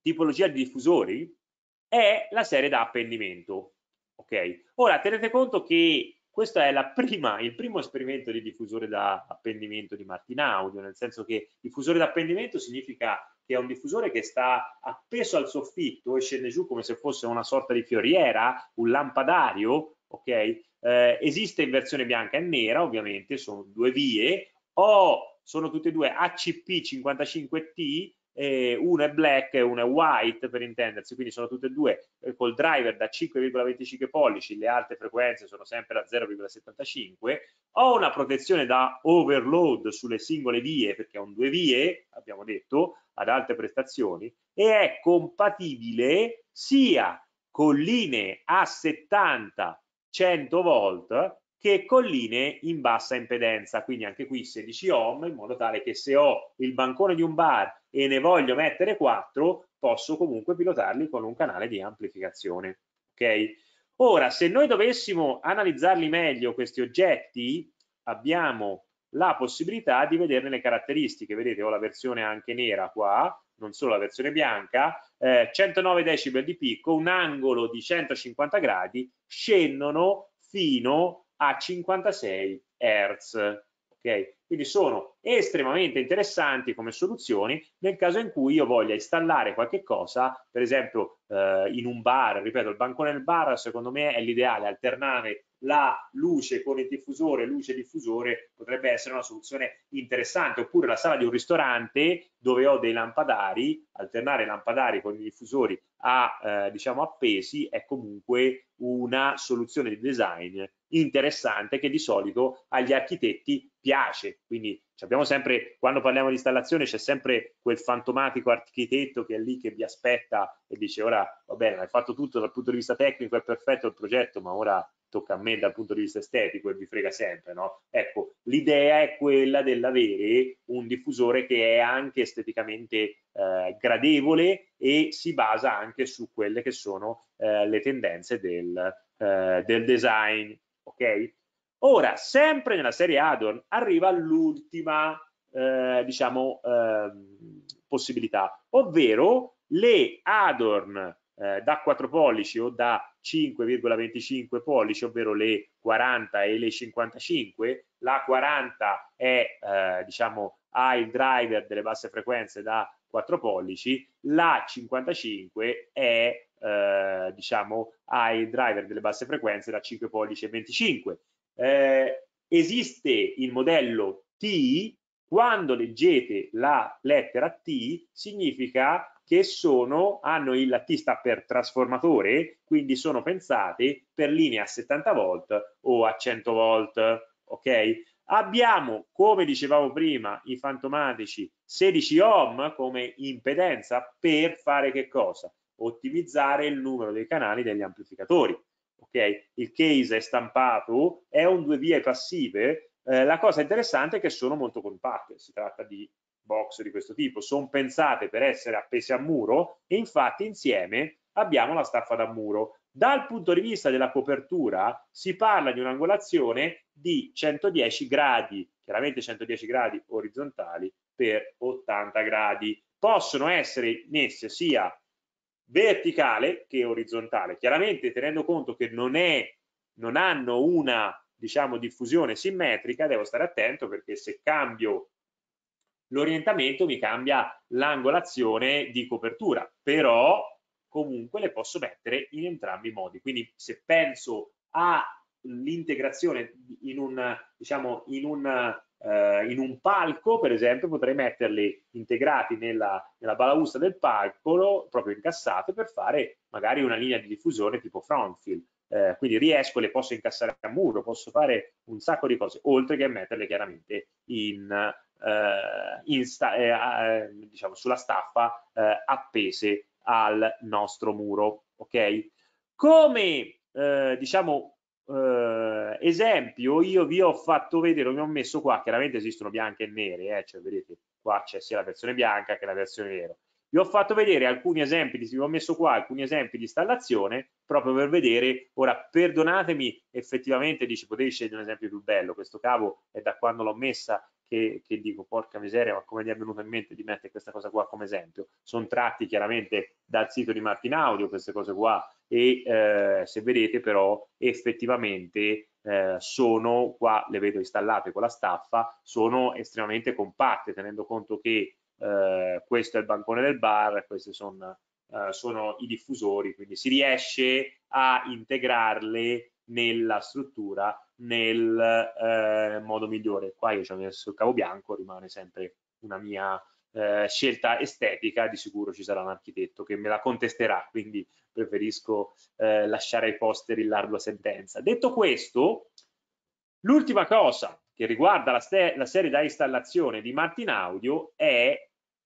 tipologia di diffusori è la serie da appendimento. Ok? Ora tenete conto che questo è prima, il primo esperimento di diffusore da appendimento di Martin Audio, nel senso che diffusore da appendimento significa che è un diffusore che sta appeso al soffitto e scende giù come se fosse una sorta di fioriera, un lampadario, ok? Eh, esiste in versione bianca e nera, ovviamente, sono due vie, o sono tutte e due ACP55T eh, uno è black e uno è white per intendersi, quindi sono tutte e due eh, col driver da 5,25 pollici, le alte frequenze sono sempre da 0,75, ho una protezione da overload sulle singole vie, perché ho un due vie, abbiamo detto, ad alte prestazioni, e è compatibile sia con linee a 70 100 volt che colline in bassa impedenza, quindi anche qui 16 ohm, in modo tale che se ho il bancone di un bar e ne voglio mettere 4, posso comunque pilotarli con un canale di amplificazione. Ok? Ora, se noi dovessimo analizzarli meglio questi oggetti, abbiamo la possibilità di vederne le caratteristiche. Vedete, ho la versione anche nera qua, non solo la versione bianca, eh, 109 decibel di picco, un angolo di 150 gradi, scendono fino a 56 Hz. Okay? Quindi sono estremamente interessanti come soluzioni nel caso in cui io voglia installare qualche cosa, per esempio eh, in un bar, ripeto, il bancone del bar secondo me è l'ideale, alternare la luce con il diffusore, luce diffusore potrebbe essere una soluzione interessante, oppure la sala di un ristorante dove ho dei lampadari, alternare lampadari con i diffusori a, eh, diciamo appesi è comunque una soluzione di design interessante che di solito agli architetti piace, quindi abbiamo sempre, quando parliamo di installazione c'è sempre quel fantomatico architetto che è lì che vi aspetta e dice ora va bene, hai fatto tutto dal punto di vista tecnico, è perfetto il progetto, ma ora tocca a me dal punto di vista estetico e vi frega sempre, no? Ecco, l'idea è quella dell'avere un diffusore che è anche esteticamente eh, gradevole e si basa anche su quelle che sono eh, le tendenze del, eh, del design, ok? Ora, sempre nella serie add-on arriva l'ultima, eh, diciamo, ehm, possibilità, ovvero le add-on eh, da 4 pollici o da 5,25 pollici, ovvero le 40 e le 55, la 40 è, eh, diciamo, ha il driver delle basse frequenze da 4 pollici, la 55 è, eh, diciamo, ha il driver delle basse frequenze da 5 pollici e 25. Eh, esiste il modello T, quando leggete la lettera T significa che sono, hanno il T per trasformatore, quindi sono pensate per linee a 70 volt o a 100 volt, ok? Abbiamo, come dicevamo prima, i fantomatici 16 ohm come impedenza per fare che cosa? Ottimizzare il numero dei canali degli amplificatori. Okay? Il case è stampato, è un due vie passive, eh, la cosa interessante è che sono molto compatte, si tratta di box di questo tipo sono pensate per essere appese a muro e infatti insieme abbiamo la staffa da muro. Dal punto di vista della copertura si parla di un'angolazione di 110 gradi, chiaramente 110 gradi orizzontali per 80 gradi. Possono essere messe sia verticale che orizzontale, chiaramente tenendo conto che non, è, non hanno una diciamo, diffusione simmetrica, devo stare attento perché se cambio l'orientamento mi cambia l'angolazione di copertura, però comunque le posso mettere in entrambi i modi. Quindi se penso all'integrazione in un, diciamo, in un, eh, in un palco, per esempio, potrei metterli integrati nella, nella balaustra del palco, proprio incassate, per fare magari una linea di diffusione tipo front fill. Eh, quindi riesco, le posso incassare a muro, posso fare un sacco di cose, oltre che metterle chiaramente in, eh, sta eh, eh, diciamo sulla staffa appese al nostro muro. Ok? Come diciamo Uh, esempio io vi ho fatto vedere mi ho messo qua chiaramente esistono bianche e nere eh, cioè vedete qua c'è sia la versione bianca che la versione nera vi ho fatto vedere alcuni esempi di, vi ho messo qua alcuni esempi di installazione proprio per vedere ora perdonatemi effettivamente dice potete scegliere un esempio più bello questo cavo è da quando l'ho messa che, che, dico porca miseria ma come gli è venuto in mente di mettere questa cosa qua come esempio sono tratti chiaramente dal sito di Martin Audio queste cose qua e eh, se vedete però effettivamente eh, sono qua le vedo installate con la staffa sono estremamente compatte tenendo conto che eh, questo è il bancone del bar questi sono, eh, sono i diffusori quindi si riesce a integrarle nella struttura nel eh, modo migliore. Qua io ci ho messo il cavo bianco, rimane sempre una mia eh, scelta estetica, di sicuro ci sarà un architetto che me la contesterà, quindi preferisco eh, lasciare ai posteri l'ardua sentenza. Detto questo, l'ultima cosa che riguarda la, la serie da installazione di Martin Audio è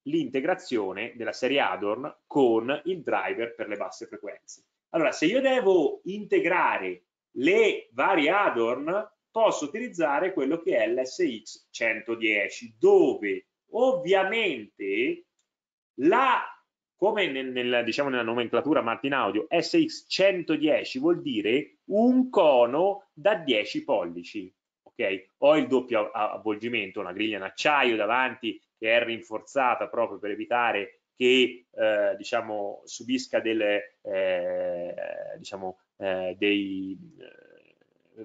l'integrazione della serie Adorn con il driver per le basse frequenze. Allora, se io devo integrare le varie add-on posso utilizzare quello che è l'SX 110 dove ovviamente la come nel, nel, diciamo nella nomenclatura Martin Audio SX 110 vuol dire un cono da 10 pollici ok ho il doppio avvolgimento una griglia in acciaio davanti che è rinforzata proprio per evitare che eh, diciamo subisca delle eh, diciamo eh, dei, eh,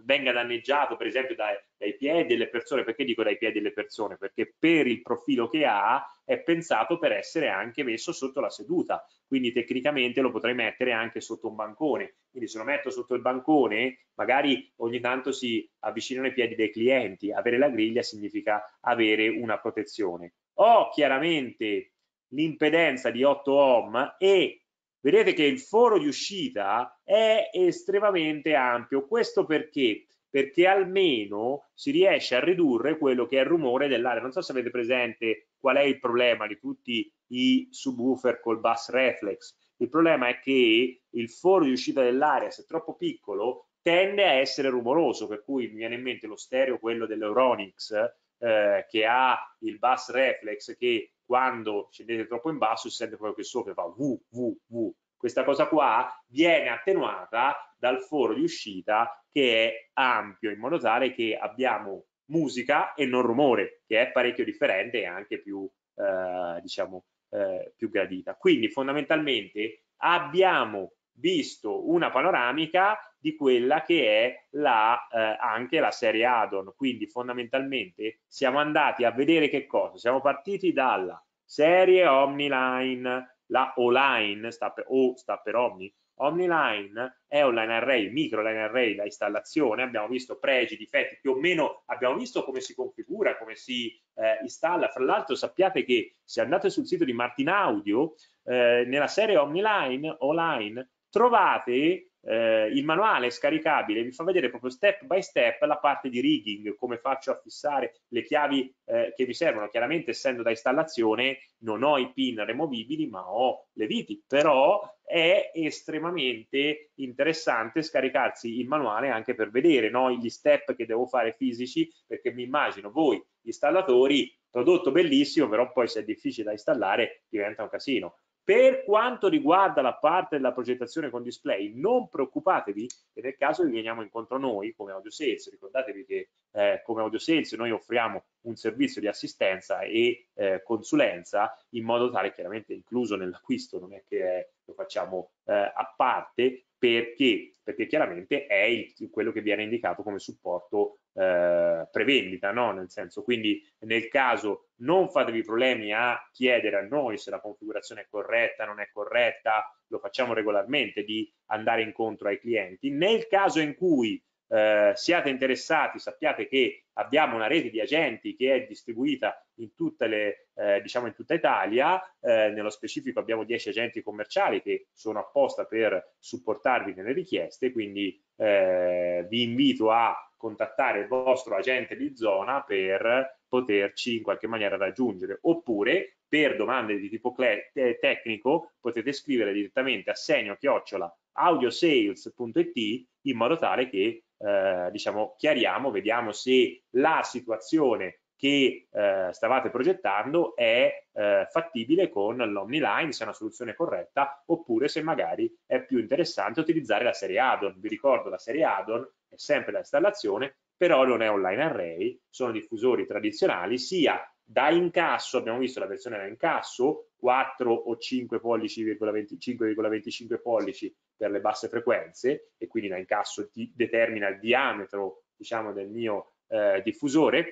venga danneggiato per esempio dai, dai, piedi delle persone, perché dico dai piedi delle persone? Perché per il profilo che ha è pensato per essere anche messo sotto la seduta, quindi tecnicamente lo potrei mettere anche sotto un bancone, quindi se lo metto sotto il bancone magari ogni tanto si avvicinano i piedi dei clienti, avere la griglia significa avere una protezione. Ho chiaramente l'impedenza di 8 ohm e vedete che il foro di uscita è estremamente ampio. Questo perché? Perché almeno si riesce a ridurre quello che è il rumore dell'aria. Non so se avete presente qual è il problema di tutti i subwoofer col bus reflex. Il problema è che il foro di uscita dell'aria, se troppo piccolo, tende a essere rumoroso, per cui mi viene in mente lo stereo, quello dell'Euronix eh, che ha il bus reflex che quando scendete troppo in basso si sente proprio che sopra fa v, v, v. Questa cosa qua viene attenuata dal foro di uscita che è ampio, in modo tale che abbiamo musica e non rumore, che è parecchio differente e anche più, eh, diciamo, eh, più gradita. Quindi fondamentalmente abbiamo visto una panoramica di quella che è la, eh, anche la serie add-on. Quindi fondamentalmente siamo andati a vedere che cosa? Siamo partiti dalla serie Omniline, la O-Line, sta per, o sta per Omni, Omniline è un line array, micro line array da installazione, abbiamo visto pregi, difetti, più o meno abbiamo visto come si configura, come si eh, installa. Fra l'altro sappiate che se andate sul sito di Martin Audio, eh, nella serie Omniline, online, trovate eh, il manuale è scaricabile, vi fa vedere proprio step by step la parte di rigging, come faccio a fissare le chiavi eh, che vi servono. Chiaramente essendo da installazione non ho i pin removibili ma ho le viti, però è estremamente interessante scaricarsi il manuale anche per vedere no? gli step che devo fare fisici, perché mi immagino voi installatori, prodotto bellissimo, però poi se è difficile da installare diventa un casino per quanto riguarda la parte della progettazione con display, non preoccupatevi e nel caso vi veniamo incontro noi come Audio Sales, ricordatevi che eh, come Audio Sales noi offriamo un servizio di assistenza e eh, consulenza in modo tale, chiaramente incluso nell'acquisto, non è che è, eh, lo facciamo eh, a parte, perché? Perché chiaramente è il, quello che viene indicato come supporto eh, prevendita, no? nel senso quindi nel caso non fatevi problemi a chiedere a noi se la configurazione è corretta, non è corretta, lo facciamo regolarmente di andare incontro ai clienti. Nel caso in cui eh, siate interessati, sappiate che abbiamo una rete di agenti che è distribuita in, tutte le, eh, diciamo in tutta Italia, eh, nello specifico abbiamo 10 agenti commerciali che sono apposta per supportarvi nelle richieste, quindi eh, vi invito a contattare il vostro agente di zona per poterci in qualche maniera raggiungere, oppure per domande di tipo tecnico potete scrivere direttamente a segno-audiosales.it in modo tale che eh, diciamo, chiariamo, vediamo se la situazione che eh, stavate progettando è eh, fattibile con l'Omniline, se è una soluzione corretta, oppure se magari è più interessante utilizzare la serie add-on. Vi ricordo la serie add-on è sempre la installazione, però non è online array, sono diffusori tradizionali, sia da incasso, abbiamo visto la versione da incasso, 4 o 5 pollici, 5,25 pollici per le basse frequenze e quindi da incasso determina il diametro diciamo, del mio eh, diffusore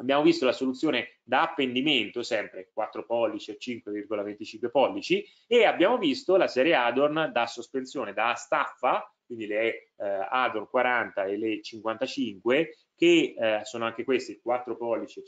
abbiamo visto la soluzione da appendimento, sempre 4 pollici e 5,25 pollici, e abbiamo visto la serie Adorn da sospensione, da staffa, quindi le eh, add 40 e le 55, che eh, sono anche queste 4 pollici e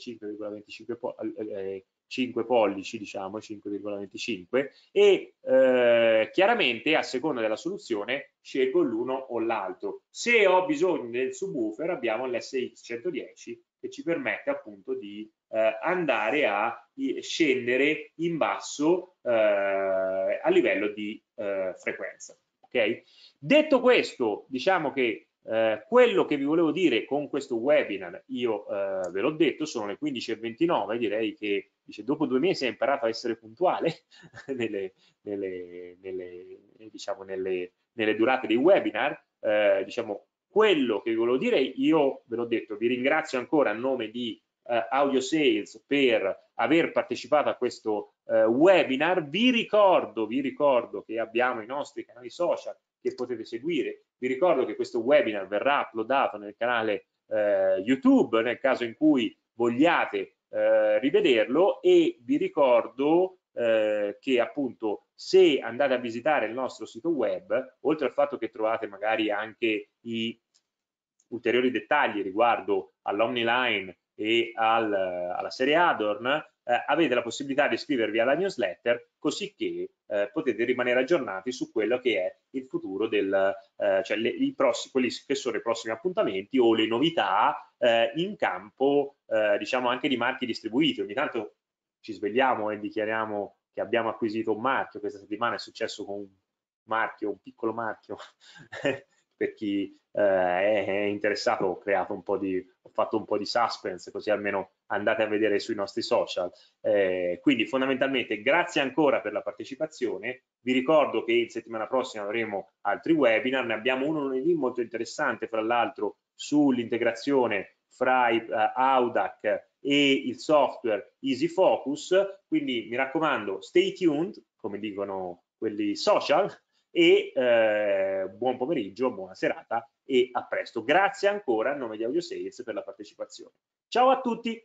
5,25 po eh, eh 5 pollici, diciamo 5,25 e eh, chiaramente a seconda della soluzione scelgo l'uno o l'altro. Se ho bisogno del subwoofer abbiamo l'SX110 che ci permette appunto di eh, andare a scendere in basso eh, a livello di eh, frequenza. Okay? Detto questo, diciamo che eh, quello che vi volevo dire con questo webinar, io eh, ve l'ho detto, sono le 15.29, direi che dice dopo due mesi hai imparato a essere puntuale *laughs* nelle, nelle, nelle, eh, diciamo, nelle, durate dei webinar, eh, diciamo quello che vi volevo dire, io ve l'ho detto, vi ringrazio ancora a nome di eh, Audio Sales per aver partecipato a questo eh, webinar, vi ricordo, vi ricordo che abbiamo i nostri canali social che potete seguire, vi ricordo che questo webinar verrà uploadato nel canale eh, YouTube nel caso in cui vogliate eh, rivederlo e vi ricordo eh, che appunto se andate a visitare il nostro sito web, oltre al fatto che trovate magari anche i ulteriori dettagli riguardo all'Omniline e al, alla serie Adorn, eh, avete la possibilità di iscrivervi alla newsletter così che eh, potete rimanere aggiornati su quello che è il futuro del, eh, cioè le, i prossimi, quelli che sono i prossimi appuntamenti o le novità eh, in campo eh, diciamo anche di marchi distribuiti. Ogni tanto ci svegliamo e dichiariamo che abbiamo acquisito un marchio, questa settimana è successo con un marchio, un piccolo marchio *laughs* per chi eh, è, interessato ho, creato un po di, ho fatto un po' di suspense così almeno andate a vedere sui nostri social. Eh, quindi fondamentalmente grazie ancora per la partecipazione, vi ricordo che settimana prossima avremo altri webinar, ne abbiamo uno lunedì molto interessante fra l'altro sull'integrazione fra uh, Audac e il software Easy Focus, quindi mi raccomando stay tuned, come dicono quelli social, e eh, buon pomeriggio, buona serata e a presto. Grazie ancora a nome di Audio Sales per la partecipazione. Ciao a tutti!